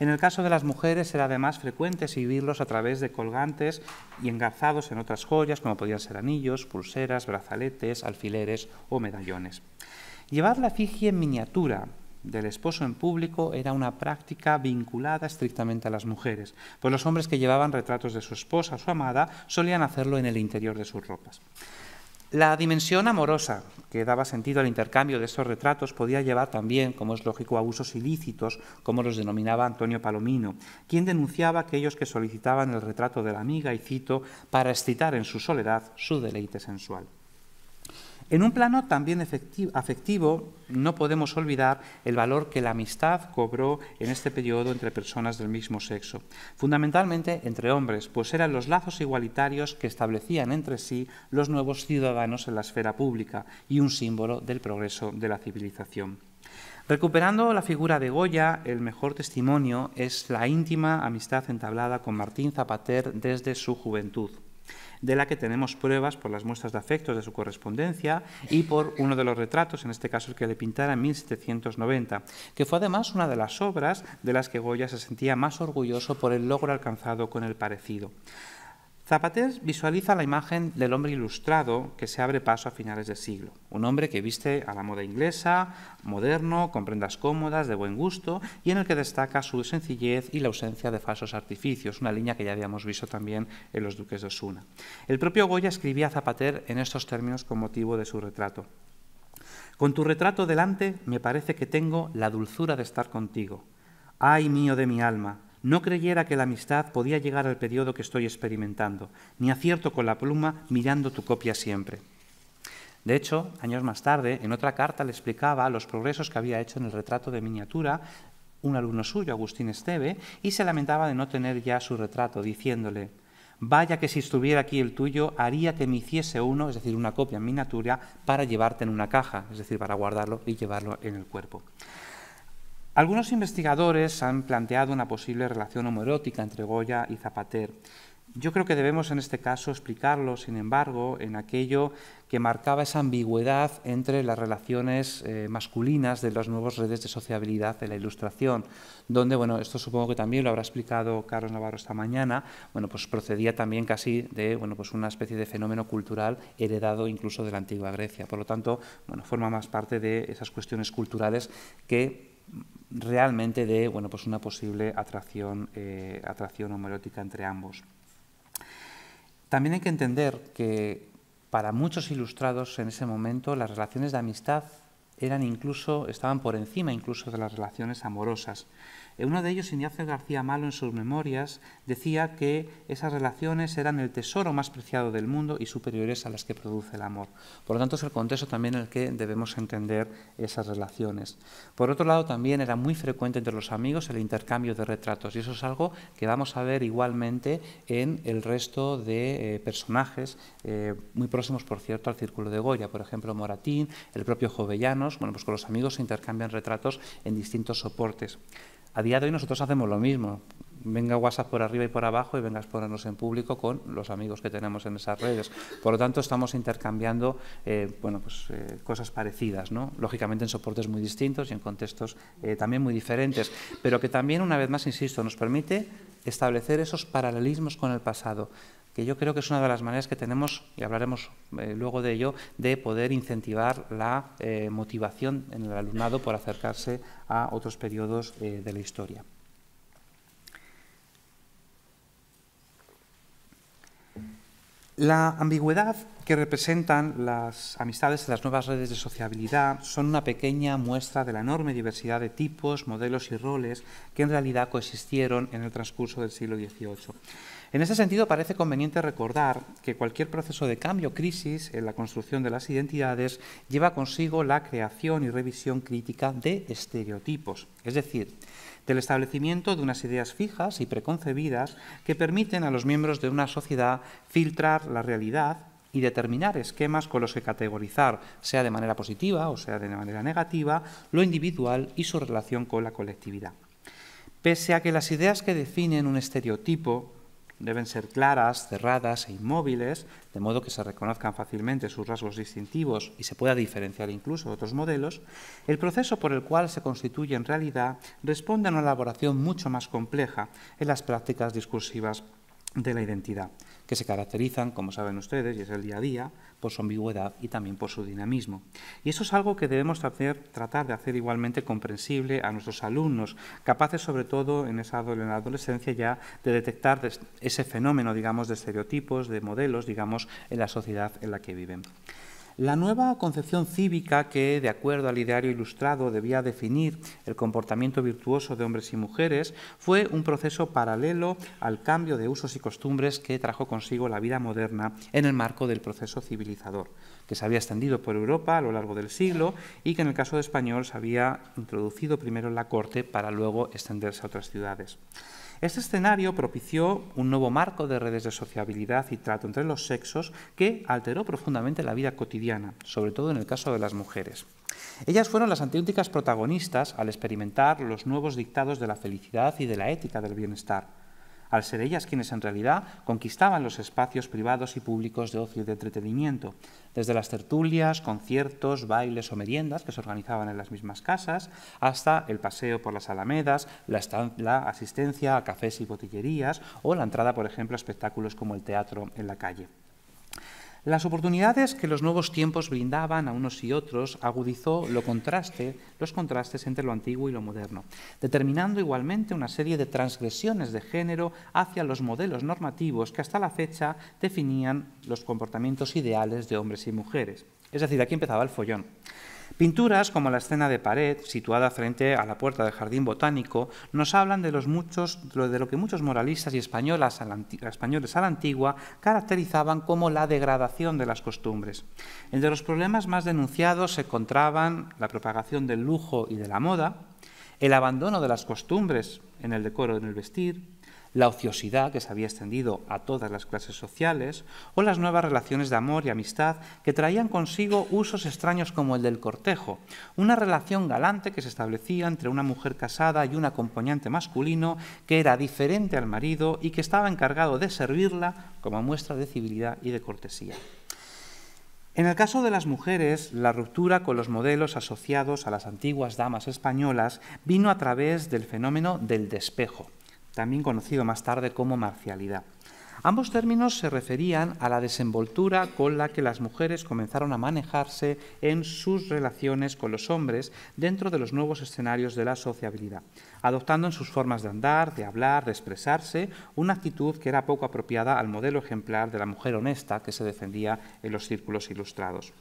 B: En el caso de las mujeres era además frecuente exhibirlos a través de colgantes y engarzados en otras joyas como podían ser anillos, pulseras, brazaletes, alfileres o medallones. Llevar la efigie en miniatura del esposo en público era una práctica vinculada estrictamente a las mujeres, pues los hombres que llevaban retratos de su esposa o su amada solían hacerlo en el interior de sus ropas. La dimensión amorosa que daba sentido al intercambio de esos retratos podía llevar también, como es lógico, a usos ilícitos, como los denominaba Antonio Palomino, quien denunciaba a aquellos que solicitaban el retrato de la amiga, y cito, para excitar en su soledad su deleite sensual. En un plano también afectivo, no podemos olvidar el valor que la amistad cobró en este periodo entre personas del mismo sexo, fundamentalmente entre hombres, pues eran los lazos igualitarios que establecían entre sí los nuevos ciudadanos en la esfera pública y un símbolo del progreso de la civilización. Recuperando la figura de Goya, el mejor testimonio es la íntima amistad entablada con Martín Zapater desde su juventud de la que tenemos pruebas por las muestras de afectos de su correspondencia y por uno de los retratos, en este caso el que le pintara en 1790, que fue además una de las obras de las que Goya se sentía más orgulloso por el logro alcanzado con el parecido. Zapater visualiza la imagen del hombre ilustrado que se abre paso a finales de siglo, un hombre que viste a la moda inglesa, moderno, con prendas cómodas, de buen gusto, y en el que destaca su sencillez y la ausencia de falsos artificios, una línea que ya habíamos visto también en Los Duques de Osuna. El propio Goya escribía a Zapater en estos términos con motivo de su retrato. Con tu retrato delante me parece que tengo la dulzura de estar contigo. Ay mío de mi alma, no creyera que la amistad podía llegar al periodo que estoy experimentando, ni acierto con la pluma mirando tu copia siempre. De hecho, años más tarde, en otra carta le explicaba los progresos que había hecho en el retrato de miniatura un alumno suyo, Agustín Esteve, y se lamentaba de no tener ya su retrato, diciéndole, vaya que si estuviera aquí el tuyo, haría que me hiciese uno, es decir, una copia en miniatura, para llevarte en una caja, es decir, para guardarlo y llevarlo en el cuerpo. Algunos investigadores han planteado una posible relación homoerótica entre Goya y Zapater. Yo creo que debemos en este caso explicarlo, sin embargo, en aquello que marcaba esa ambigüedad entre las relaciones eh, masculinas de las nuevas redes de sociabilidad de la Ilustración, donde, bueno, esto supongo que también lo habrá explicado Carlos Navarro esta mañana, bueno, pues procedía también casi de, bueno, pues una especie de fenómeno cultural heredado incluso de la antigua Grecia. Por lo tanto, bueno, forma más parte de esas cuestiones culturales que realmente de pues una posible atracción, eh, entre ambos. También hay que entender que para muchos ilustrados en ese momento las relaciones de amistad eran incluso, estaban por encima incluso de las relaciones amorosas. Eh, uno de ellos, Ignacio García Malo, en sus memorias, decía que esas relaciones eran el tesoro más preciado del mundo y superiores a las que produce el amor. Por lo tanto, es el contexto también en el que debemos entender esas relaciones. Por otro lado, también era muy frecuente entre los amigos el intercambio de retratos y eso es algo que vamos a ver igualmente en el resto de eh, personajes eh, muy próximos, por cierto, al Círculo de Goya. Por ejemplo, Moratín, el propio Jovellanos, bueno, pues con los amigos se intercambian retratos en distintos soportes. A día de hoy nosotros hacemos lo mismo venga WhatsApp por arriba y por abajo y venga a exponernos en público con los amigos que tenemos en esas redes. Por lo tanto, estamos intercambiando eh, bueno, pues, eh, cosas parecidas, lógicamente en soportes muy distintos y en contextos eh, también muy diferentes, pero que también, una vez más, insisto, nos permite establecer esos paralelismos con el pasado que yo creo que es una de las maneras que tenemos, y hablaremos luego de ello, de poder incentivar la motivación en el alumnado por acercarse a otros periodos de la historia. La ambigüedad que representan las amistades y las nuevas redes de sociabilidad son una pequeña muestra de la enorme diversidad de tipos, modelos y roles que en realidad coexistieron en el transcurso del siglo XVIII. En ese sentido, parece conveniente recordar que cualquier proceso de cambio o crisis en la construcción de las identidades lleva consigo la creación y revisión crítica de estereotipos, es decir, del establecimiento de unas ideas fijas y preconcebidas que permiten a los miembros de una sociedad filtrar la realidad y determinar esquemas con los que categorizar, sea de manera positiva o sea de manera negativa, lo individual y su relación con la colectividad. Pese a que las ideas que definen un estereotipo Deben ser claras, cerradas e inmóviles, de modo que se reconozcan fácilmente sus rasgos distintivos y se pueda diferenciar incluso de otros modelos, el proceso por el cual se constituye en realidad responde a una elaboración mucho más compleja en las prácticas discursivas de la identidad, que se caracterizan, como saben ustedes, y es el día a día, por su ambigüedad y también por su dinamismo. Y eso es algo que debemos tratar de hacer igualmente comprensible a nuestros alumnos, capaces sobre todo en, esa, adolescencia ya de detectar ese fenómeno, digamos, de estereotipos, de modelos, digamos, en la sociedad en la que viven. La nueva concepción cívica que, de acuerdo al ideario ilustrado, debía definir el comportamiento virtuoso de hombres y mujeres, fue un proceso paralelo al cambio de usos y costumbres que trajo consigo la vida moderna en el marco del proceso civilizador, que se había extendido por Europa a lo largo del siglo y que en el caso de español se había introducido primero en la corte para luego extenderse a otras ciudades. Este escenario propició un nuevo marco de redes de sociabilidad y trato entre los sexos que alteró profundamente la vida cotidiana, sobre todo en el caso de las mujeres. Ellas fueron las antióticas protagonistas al experimentar los nuevos dictados de la felicidad y de la ética del bienestar al ser ellas quienes en realidad conquistaban los espacios privados y públicos de ocio y de entretenimiento, desde las tertulias, conciertos, bailes o meriendas que se organizaban en las mismas casas, hasta el paseo por las alamedas, la, asistencia a cafés y botillerías o la entrada, por ejemplo, a espectáculos como el teatro en la calle. Las oportunidades que los nuevos tiempos brindaban a unos y otros agudizó lo contraste, los contrastes entre lo antiguo y lo moderno, determinando igualmente una serie de transgresiones de género hacia los modelos normativos que hasta la fecha definían los comportamientos ideales de hombres y mujeres. Es decir, aquí empezaba el follón. Pinturas como la escena de pared, situada frente a la puerta del jardín botánico, nos hablan de, lo que muchos moralistas y españolas españoles a la antigua caracterizaban como la degradación de las costumbres. Entre los problemas más denunciados se encontraban la propagación del lujo y de la moda, el abandono de las costumbres en el decoro, en el vestir, la ociosidad que se había extendido a todas las clases sociales, o las nuevas relaciones de amor y amistad que traían consigo usos extraños como el del cortejo, una relación galante que se establecía entre una mujer casada y un acompañante masculino que era diferente al marido y que estaba encargado de servirla como muestra de civilidad y de cortesía. En el caso de las mujeres, la ruptura con los modelos asociados a las antiguas damas españolas vino a través del fenómeno del despejo, también conocido más tarde como marcialidad. Ambos términos se referían a la desenvoltura con la que las mujeres comenzaron a manejarse en sus relaciones con los hombres dentro de los nuevos escenarios de la sociabilidad, adoptando en sus formas de andar, de hablar, de expresarse, una actitud que era poco apropiada al modelo ejemplar de la mujer honesta que se defendía en los círculos ilustrados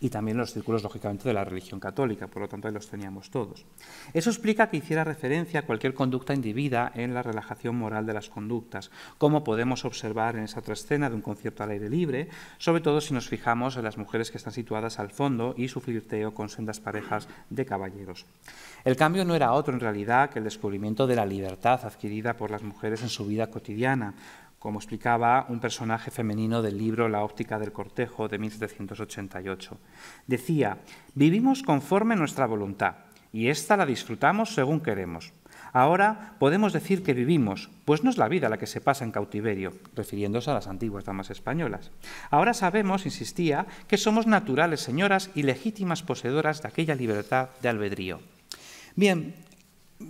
B: y también los círculos, lógicamente, de la religión católica, por lo tanto, ahí los teníamos todos. Eso explica que hiciera referencia a cualquier conducta indebida en la relajación moral de las conductas, como podemos observar en esa otra escena de un concierto al aire libre, sobre todo si nos fijamos en las mujeres que están situadas al fondo y su flirteo con sendas parejas de caballeros. El cambio no era otro, en realidad, que el descubrimiento de la libertad adquirida por las mujeres en su vida cotidiana, como explicaba un personaje femenino del libro La óptica del cortejo de 1788. Decía, vivimos conforme nuestra voluntad y esta la disfrutamos según queremos. Ahora podemos decir que vivimos, pues no es la vida la que se pasa en cautiverio, refiriéndose a las antiguas damas españolas. Ahora sabemos, insistía, que somos naturales señoras y legítimas poseedoras de aquella libertad de albedrío. Bien,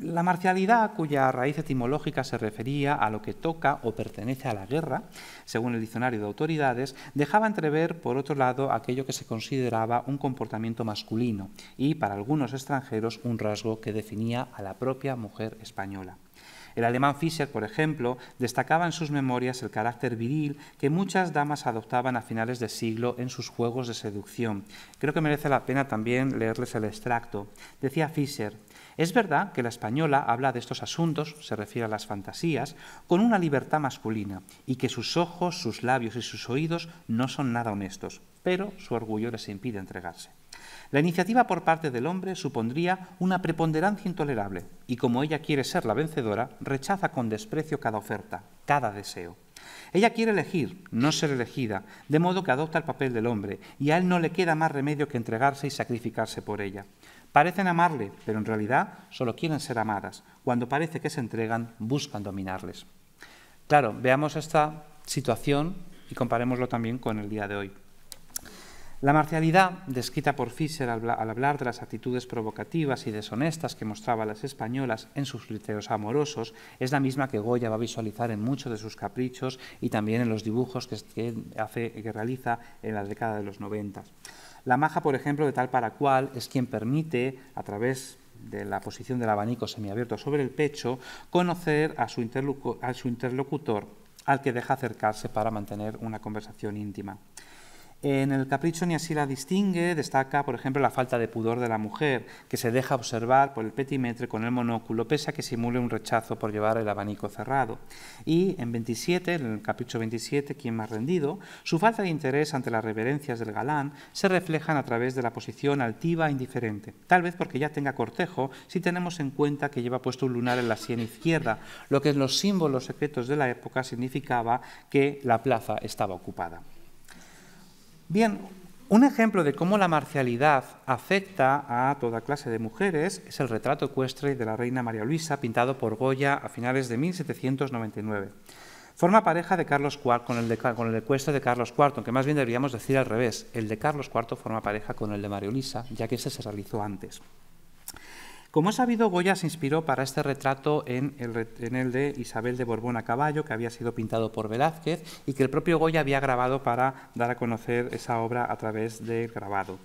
B: la marcialidad, cuya raíz etimológica se refería a lo que toca o pertenece a la guerra, según el diccionario de autoridades, dejaba entrever, por otro lado, aquello que se consideraba un comportamiento masculino y, para algunos extranjeros, un rasgo que definía a la propia mujer española. El alemán Fischer, por ejemplo, destacaba en sus memorias el carácter viril que muchas damas adoptaban a finales de siglo en sus juegos de seducción. Creo que merece la pena también leerles el extracto. Decía Fischer, es verdad que la española habla de estos asuntos, se refiere a las fantasías, con una libertad masculina y que sus ojos, sus labios y sus oídos no son nada honestos, pero su orgullo les impide entregarse. La iniciativa por parte del hombre supondría una preponderancia intolerable y como ella quiere ser la vencedora, rechaza con desprecio cada oferta, cada deseo. Ella quiere elegir, no ser elegida, de modo que adopta el papel del hombre, y a él no le queda más remedio que entregarse y sacrificarse por ella. Parecen amarle, pero en realidad solo quieren ser amadas. Cuando parece que se entregan, buscan dominarles. Claro, veamos esta situación y comparémoslo también con el día de hoy. La marcialidad, descrita por Fischer al, hablar de las actitudes provocativas y deshonestas que mostraban las españolas en sus literos amorosos, es la misma que Goya va a visualizar en muchos de sus caprichos y también en los dibujos que, que realiza en la década de los 90. La maja, por ejemplo, de tal para cual, es quien permite, a través de la posición del abanico semiabierto sobre el pecho, conocer a su, interlocutor, al que deja acercarse para mantener una conversación íntima. En el capricho ni así la distingue, destaca, por ejemplo, la falta de pudor de la mujer, que se deja observar por el petimetre con el monóculo, pese a que simule un rechazo por llevar el abanico cerrado. Y en 27, en el capricho 27, quien más rendido, su falta de interés ante las reverencias del galán se reflejan a través de la posición altiva e indiferente, tal vez porque ya tenga cortejo si tenemos en cuenta que lleva puesto un lunar en la sien izquierda, lo que en los símbolos secretos de la época significaba que la plaza estaba ocupada. Bien, un ejemplo de cómo la marcialidad afecta a toda clase de mujeres es el retrato ecuestre de la reina María Luisa, pintado por Goya a finales de 1799. Forma pareja de Carlos IV con el, de, ecuestre de Carlos IV, aunque más bien deberíamos decir al revés. El de Carlos IV forma pareja con el de María Luisa, ya que ese se realizó antes. Como es sabido, Goya se inspiró para este retrato en el, de Isabel de Borbón a caballo, que había sido pintado por Velázquez y que el propio Goya había grabado para dar a conocer esa obra a través del grabado.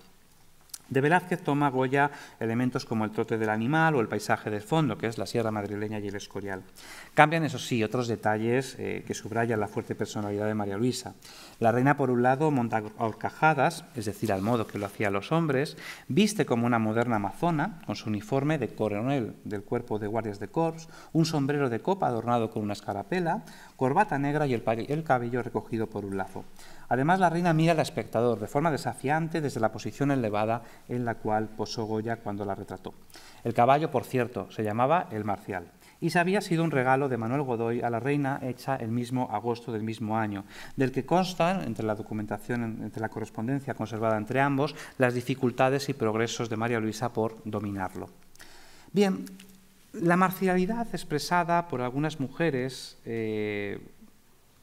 B: De Velázquez toma Goya elementos como el trote del animal o el paisaje de fondo, que es la sierra madrileña y el escorial. Cambian, eso sí, otros detalles eh, que subrayan la fuerte personalidad de María Luisa. La reina, por un lado, monta horcajadas, es decir, al modo que lo hacían los hombres, viste como una moderna amazona, con su uniforme de coronel del cuerpo de guardias de corps, un sombrero de copa adornado con una escarapela, corbata negra y el cabello recogido por un lazo. Además, la reina mira al espectador de forma desafiante desde la posición elevada en la cual posó Goya cuando la retrató. El caballo, por cierto, se llamaba el Marcial y se había sido un regalo de Manuel Godoy a la reina hecha el mismo agosto del mismo año, del que constan, entre la documentación, entre la correspondencia conservada entre ambos, las dificultades y progresos de María Luisa por dominarlo. Bien, la marcialidad expresada por algunas mujeres eh,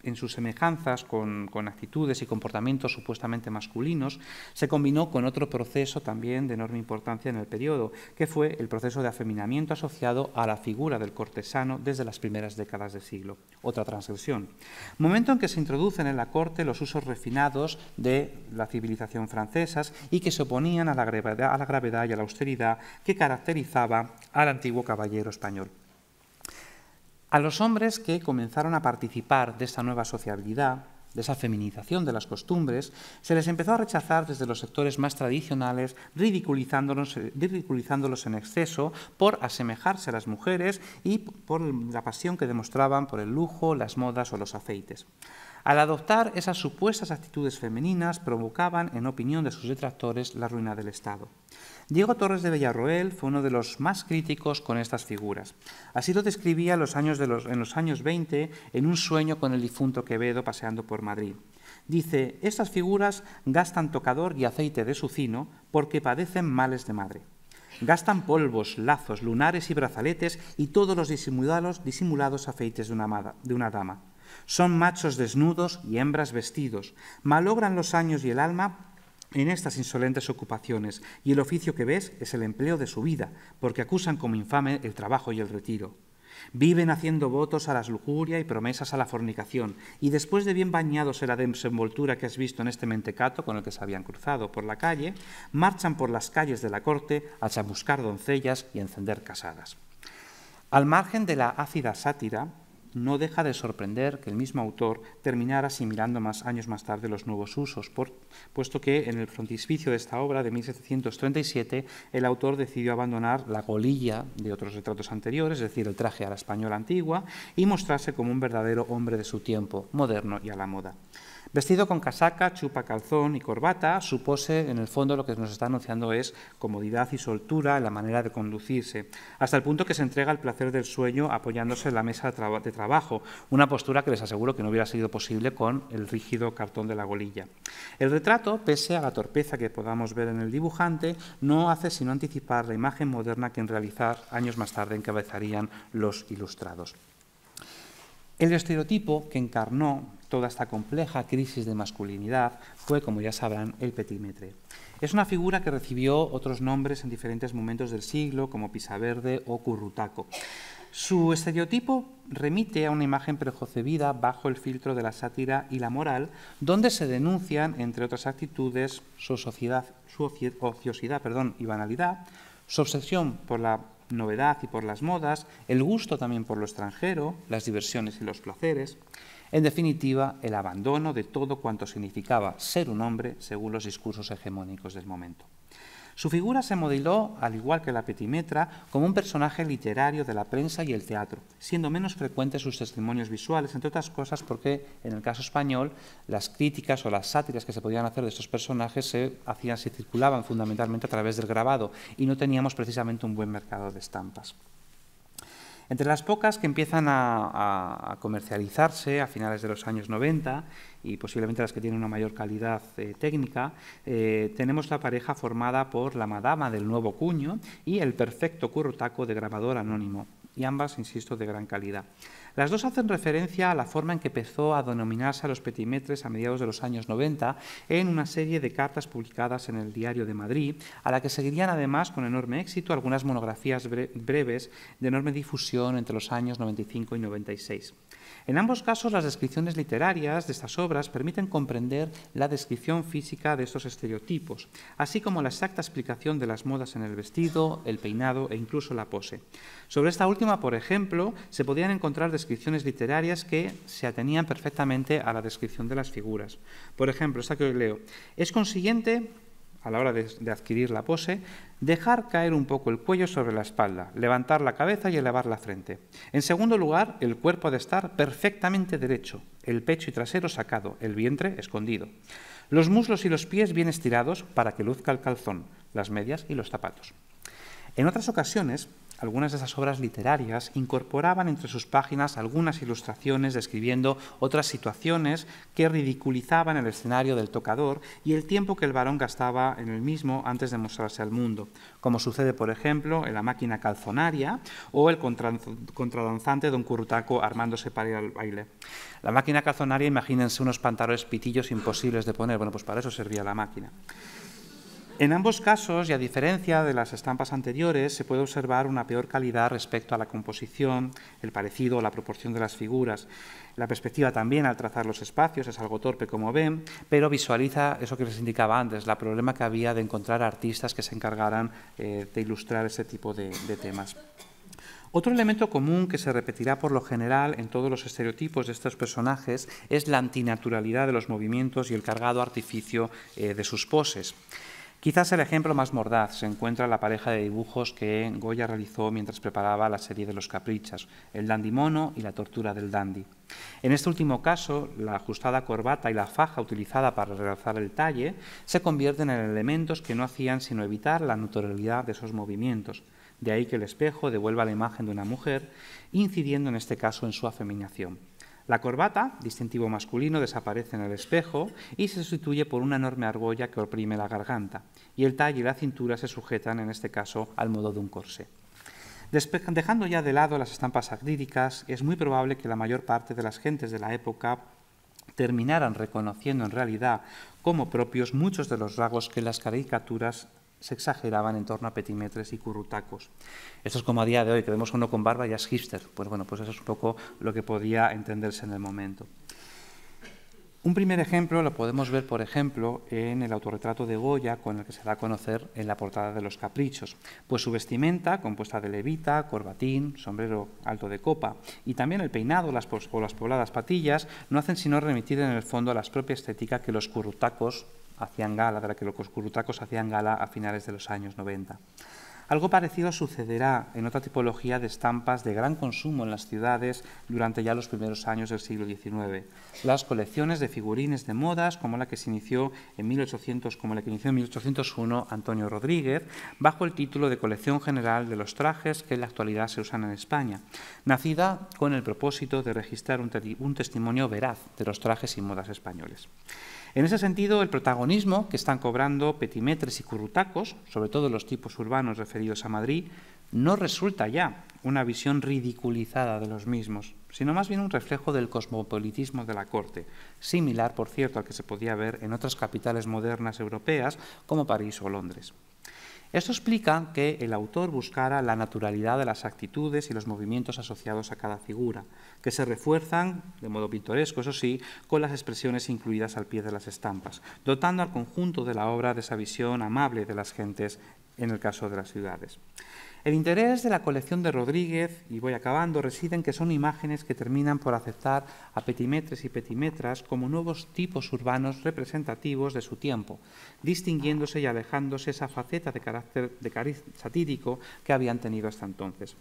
B: en sus semejanzas con, actitudes y comportamientos supuestamente masculinos, se combinó con otro proceso también de enorme importancia en el periodo, que fue el proceso de afeminamiento asociado a la figura del cortesano desde las primeras décadas del siglo, otra transgresión. Momento en que se introducen en la corte los usos refinados de la civilización francesa y que se oponían a la gravedad, a la gravedad y a la austeridad que caracterizaba al antiguo caballero español. A los hombres que comenzaron a participar de esta nueva sociabilidad, de esa feminización de las costumbres, se les empezó a rechazar desde los sectores más tradicionales, ridiculizándolos, ridiculizándolos, en exceso por asemejarse a las mujeres y por la pasión que demostraban por el lujo, las modas o los aceites. Al adoptar esas supuestas actitudes femeninas, provocaban, en opinión de sus detractores, la ruina del Estado. Diego Torres de Villarroel fue uno de los más críticos con estas figuras. Así lo describía en los años 20 en un sueño con el difunto Quevedo paseando por Madrid. Dice, estas figuras gastan tocador y aceite de sucino porque padecen males de madre. Gastan polvos, lazos, lunares y brazaletes y todos los disimulados, disimulados afeites de una, de una dama. Son machos desnudos y hembras vestidos. Malogran los años y el alma en estas insolentes ocupaciones, y el oficio que ves es el empleo de su vida, porque acusan como infame el trabajo y el retiro. Viven haciendo votos a la lujuria y promesas a la fornicación, y después de bien bañados en la desenvoltura que has visto en este mentecato con el que se habían cruzado por la calle, marchan por las calles de la corte a chamuscar doncellas y encender casadas. Al margen de la ácida sátira, no deja de sorprender que el mismo autor terminara asimilando más años más tarde los nuevos usos, puesto que en el frontispicio de esta obra de 1737 el autor decidió abandonar la golilla de otros retratos anteriores, es decir, el traje a la española antigua, y mostrarse como un verdadero hombre de su tiempo, moderno y a la moda. Vestido con casaca, chupa calzón y corbata, su pose en el fondo lo que nos está anunciando es comodidad y soltura en la manera de conducirse, hasta el punto que se entrega al placer del sueño apoyándose en la mesa de trabajo, una postura que les aseguro que no hubiera sido posible con el rígido cartón de la golilla. El retrato, pese a la torpeza que podamos ver en el dibujante, no hace sino anticipar la imagen moderna que en realizar años más tarde encabezarían los ilustrados. El estereotipo que encarnó toda esta compleja crisis de masculinidad fue, como ya sabrán, el petimetre. Es una figura que recibió otros nombres en diferentes momentos del siglo, como Pisaverde o Currutaco. Su estereotipo remite a una imagen prejocebida bajo el filtro de la sátira y la moral, donde se denuncian, entre otras actitudes, su, sociedad, su ociosidad y banalidad, su obsesión por la novedad y por las modas, el gusto también por lo extranjero, las diversiones y los placeres, en definitiva, el abandono de todo cuanto significaba ser un hombre según los discursos hegemónicos del momento. Su figura se modeló, al igual que la petimetra, como un personaje literario de la prensa y el teatro, siendo menos frecuentes sus testimonios visuales, entre otras cosas porque en el caso español las críticas o las sátiras que se podían hacer de estos personajes se hacían, circulaban fundamentalmente a través del grabado y no teníamos precisamente un buen mercado de estampas. Entre las pocas que empiezan a, a, comercializarse a finales de los años 90 y posiblemente las que tienen una mayor calidad eh, técnica, eh, tenemos la pareja formada por la madama del nuevo cuño y el perfecto currutaco de grabador anónimo, y ambas, insisto, de gran calidad. Las dos hacen referencia a la forma en que empezó a denominarse a los petimetres a mediados de los años 90 en una serie de cartas publicadas en el Diario de Madrid, a la que seguirían además con enorme éxito algunas monografías breves de enorme difusión entre los años 95 y 96. En ambos casos, las descripciones literarias de estas obras permiten comprender la descripción física de estos estereotipos, así como la exacta explicación de las modas en el vestido, el peinado e incluso la pose. Sobre esta última, por ejemplo, se podían encontrar descripciones literarias que se atenían perfectamente a la descripción de las figuras. Por ejemplo, esta que hoy leo. Es consiguiente a la hora de, adquirir la pose, dejar caer un poco el cuello sobre la espalda, levantar la cabeza y elevar la frente. En segundo lugar, el cuerpo ha de estar perfectamente derecho, el pecho y trasero sacado, el vientre escondido. Los muslos y los pies bien estirados para que luzca el calzón, las medias y los zapatos. En otras ocasiones, algunas de esas obras literarias incorporaban entre sus páginas algunas ilustraciones describiendo otras situaciones que ridiculizaban el escenario del tocador y el tiempo que el varón gastaba en el mismo antes de mostrarse al mundo, como sucede, por ejemplo, en La máquina calzonaria o el contradanzante Don Currutaco armándose para ir al baile. La máquina calzonaria, imagínense unos pantalones pitillos imposibles de poner, bueno, pues para eso servía la máquina. En ambos casos, y a diferencia de las estampas anteriores, se puede observar una peor calidad respecto a la composición, el parecido o la proporción de las figuras. La perspectiva también al trazar los espacios es algo torpe, como ven, pero visualiza eso que les indicaba antes, el problema que había de encontrar artistas que se encargaran eh, de ilustrar ese tipo de, temas. Otro elemento común que se repetirá por lo general en todos los estereotipos de estos personajes es la antinaturalidad de los movimientos y el cargado artificio eh, de sus poses. Quizás el ejemplo más mordaz se encuentra en la pareja de dibujos que Goya realizó mientras preparaba la serie de los caprichas, el Mono y la tortura del dandy. En este último caso, la ajustada corbata y la faja utilizada para realzar el talle se convierten en elementos que no hacían sino evitar la notoriedad de esos movimientos. De ahí que el espejo devuelva la imagen de una mujer, incidiendo en este caso en su afeminación. La corbata, distintivo masculino, desaparece en el espejo y se sustituye por una enorme argolla que oprime la garganta, y el talle y la cintura se sujetan, en este caso, al modo de un corsé. dejando ya de lado las estampas agríricas, es muy probable que la mayor parte de las gentes de la época terminaran reconociendo en realidad como propios muchos de los rasgos que las caricaturas se exageraban en torno a petimetres y currutacos. Esto es como a día de hoy, que vemos uno con barba y ya es hipster. Pues bueno, pues eso es un poco lo que podía entenderse en el momento. Un primer ejemplo lo podemos ver, por ejemplo, en el autorretrato de Goya, con el que se da a conocer en la portada de Los Caprichos, pues su vestimenta, compuesta de levita, corbatín, sombrero alto de copa, y también el peinado las, o las pobladas patillas, no hacen sino remitir en el fondo a la propia estética que los currutacos hacían gala, de la que los currutacos hacían gala a finales de los años 90. Algo parecido sucederá en otra tipología de estampas de gran consumo en las ciudades durante ya los primeros años del siglo XIX. Las colecciones de figurines de modas, como la que se inició en 1800, como la que inició en 1801 Antonio Rodríguez, bajo el título de Colección General de los Trajes que en la actualidad se usan en España, nacida con el propósito de registrar un testimonio veraz de los trajes y modas españoles. En ese sentido, el protagonismo que están cobrando petimetres y currutacos, sobre todo los tipos urbanos referidos a Madrid, no resulta ya una visión ridiculizada de los mismos, sino más bien un reflejo del cosmopolitismo de la corte, similar, por cierto, al que se podía ver en otras capitales modernas europeas como París o Londres. Esto explica que el autor buscara la naturalidad de las actitudes y los movimientos asociados a cada figura, que se refuerzan, de modo pintoresco eso sí, con las expresiones incluidas al pie de las estampas, dotando al conjunto de la obra de esa visión amable de las gentes en el caso de las ciudades. El interés de la colección de Rodríguez, y voy acabando, reside en que son imágenes que terminan por aceptar a petimetres y petimetras como nuevos tipos urbanos representativos de su tiempo, distinguiéndose y alejándose esa faceta de carácter de cariz satírico que habían tenido hasta entonces.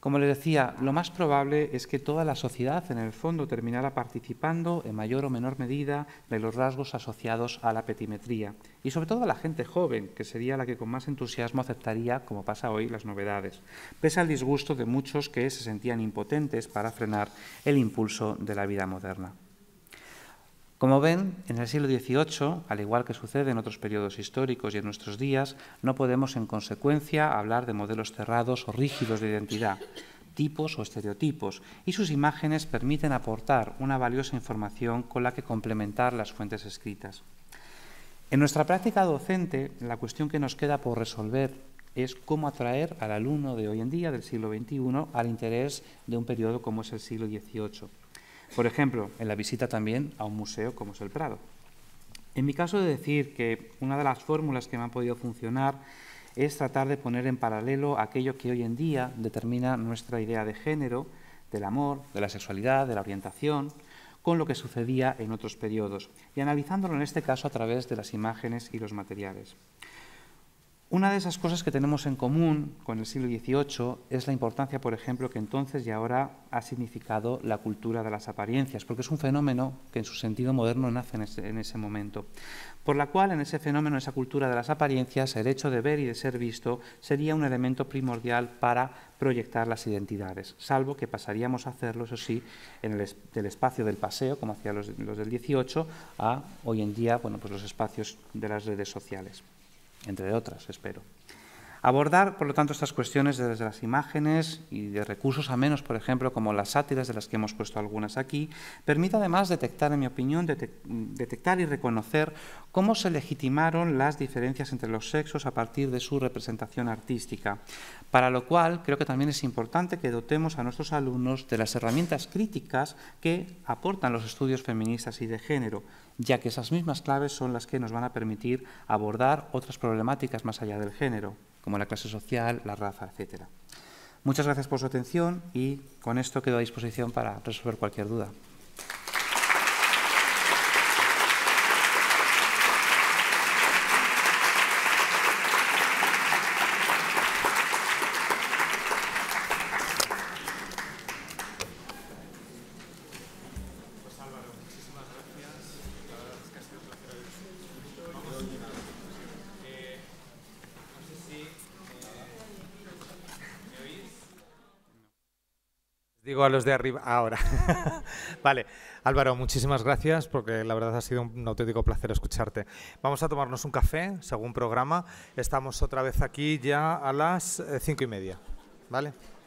B: Como les decía, lo más probable es que toda la sociedad, en el fondo, terminara participando en mayor o menor medida de los rasgos asociados a la petimetría, y sobre todo a la gente joven, que sería la que con más entusiasmo aceptaría, como pasa hoy, las novedades, pese al disgusto de muchos que se sentían impotentes para frenar el impulso de la vida moderna. Como ven, en el siglo XVIII, al igual que sucede en otros periodos históricos y en nuestros días, no podemos en consecuencia hablar de modelos cerrados o rígidos de identidad, tipos o estereotipos, y sus imágenes permiten aportar una valiosa información con la que complementar las fuentes escritas. En nuestra práctica docente, la cuestión que nos queda por resolver es cómo atraer al alumno de hoy en día, del siglo XXI, al interés de un periodo como es el siglo XVIII. Por ejemplo, en la visita también a un museo como es el Prado. En mi caso, de decir que una de las fórmulas que me han podido funcionar es tratar de poner en paralelo aquello que hoy en día determina nuestra idea de género, del amor, de la sexualidad, de la orientación, con lo que sucedía en otros periodos, y analizándolo en este caso a través de las imágenes y los materiales. Una de esas cosas que tenemos en común con el siglo XVIII es la importancia, por ejemplo, que entonces y ahora ha significado la cultura de las apariencias, porque es un fenómeno que en su sentido moderno nace en ese, momento. Por la cual, en ese fenómeno, en esa cultura de las apariencias, el hecho de ver y de ser visto sería un elemento primordial para proyectar las identidades, salvo que pasaríamos a hacerlo, eso sí, en el, espacio del paseo, como hacían los, los del XVIII, a hoy en día bueno, pues los espacios de las redes sociales entre otras, espero. Abordar, por lo tanto, estas cuestiones desde las imágenes y de recursos a menos, por ejemplo, como las sátiras de las que hemos puesto algunas aquí, permite además detectar, en mi opinión, detectar y reconocer cómo se legitimaron las diferencias entre los sexos a partir de su representación artística. Para lo cual, creo que también es importante que dotemos a nuestros alumnos de las herramientas críticas que aportan los estudios feministas y de género, ya que esas mismas claves son las que nos van a permitir abordar otras problemáticas más allá del género, como la clase social, la raza, etc. Muchas gracias por su atención y con esto quedo a disposición para resolver cualquier duda.
A: a los de arriba ahora. vale, Álvaro, muchísimas gracias porque la verdad ha sido un auténtico placer escucharte. Vamos a tomarnos un café, según programa. Estamos otra vez aquí ya a las eh, cinco y media. ¿Vale?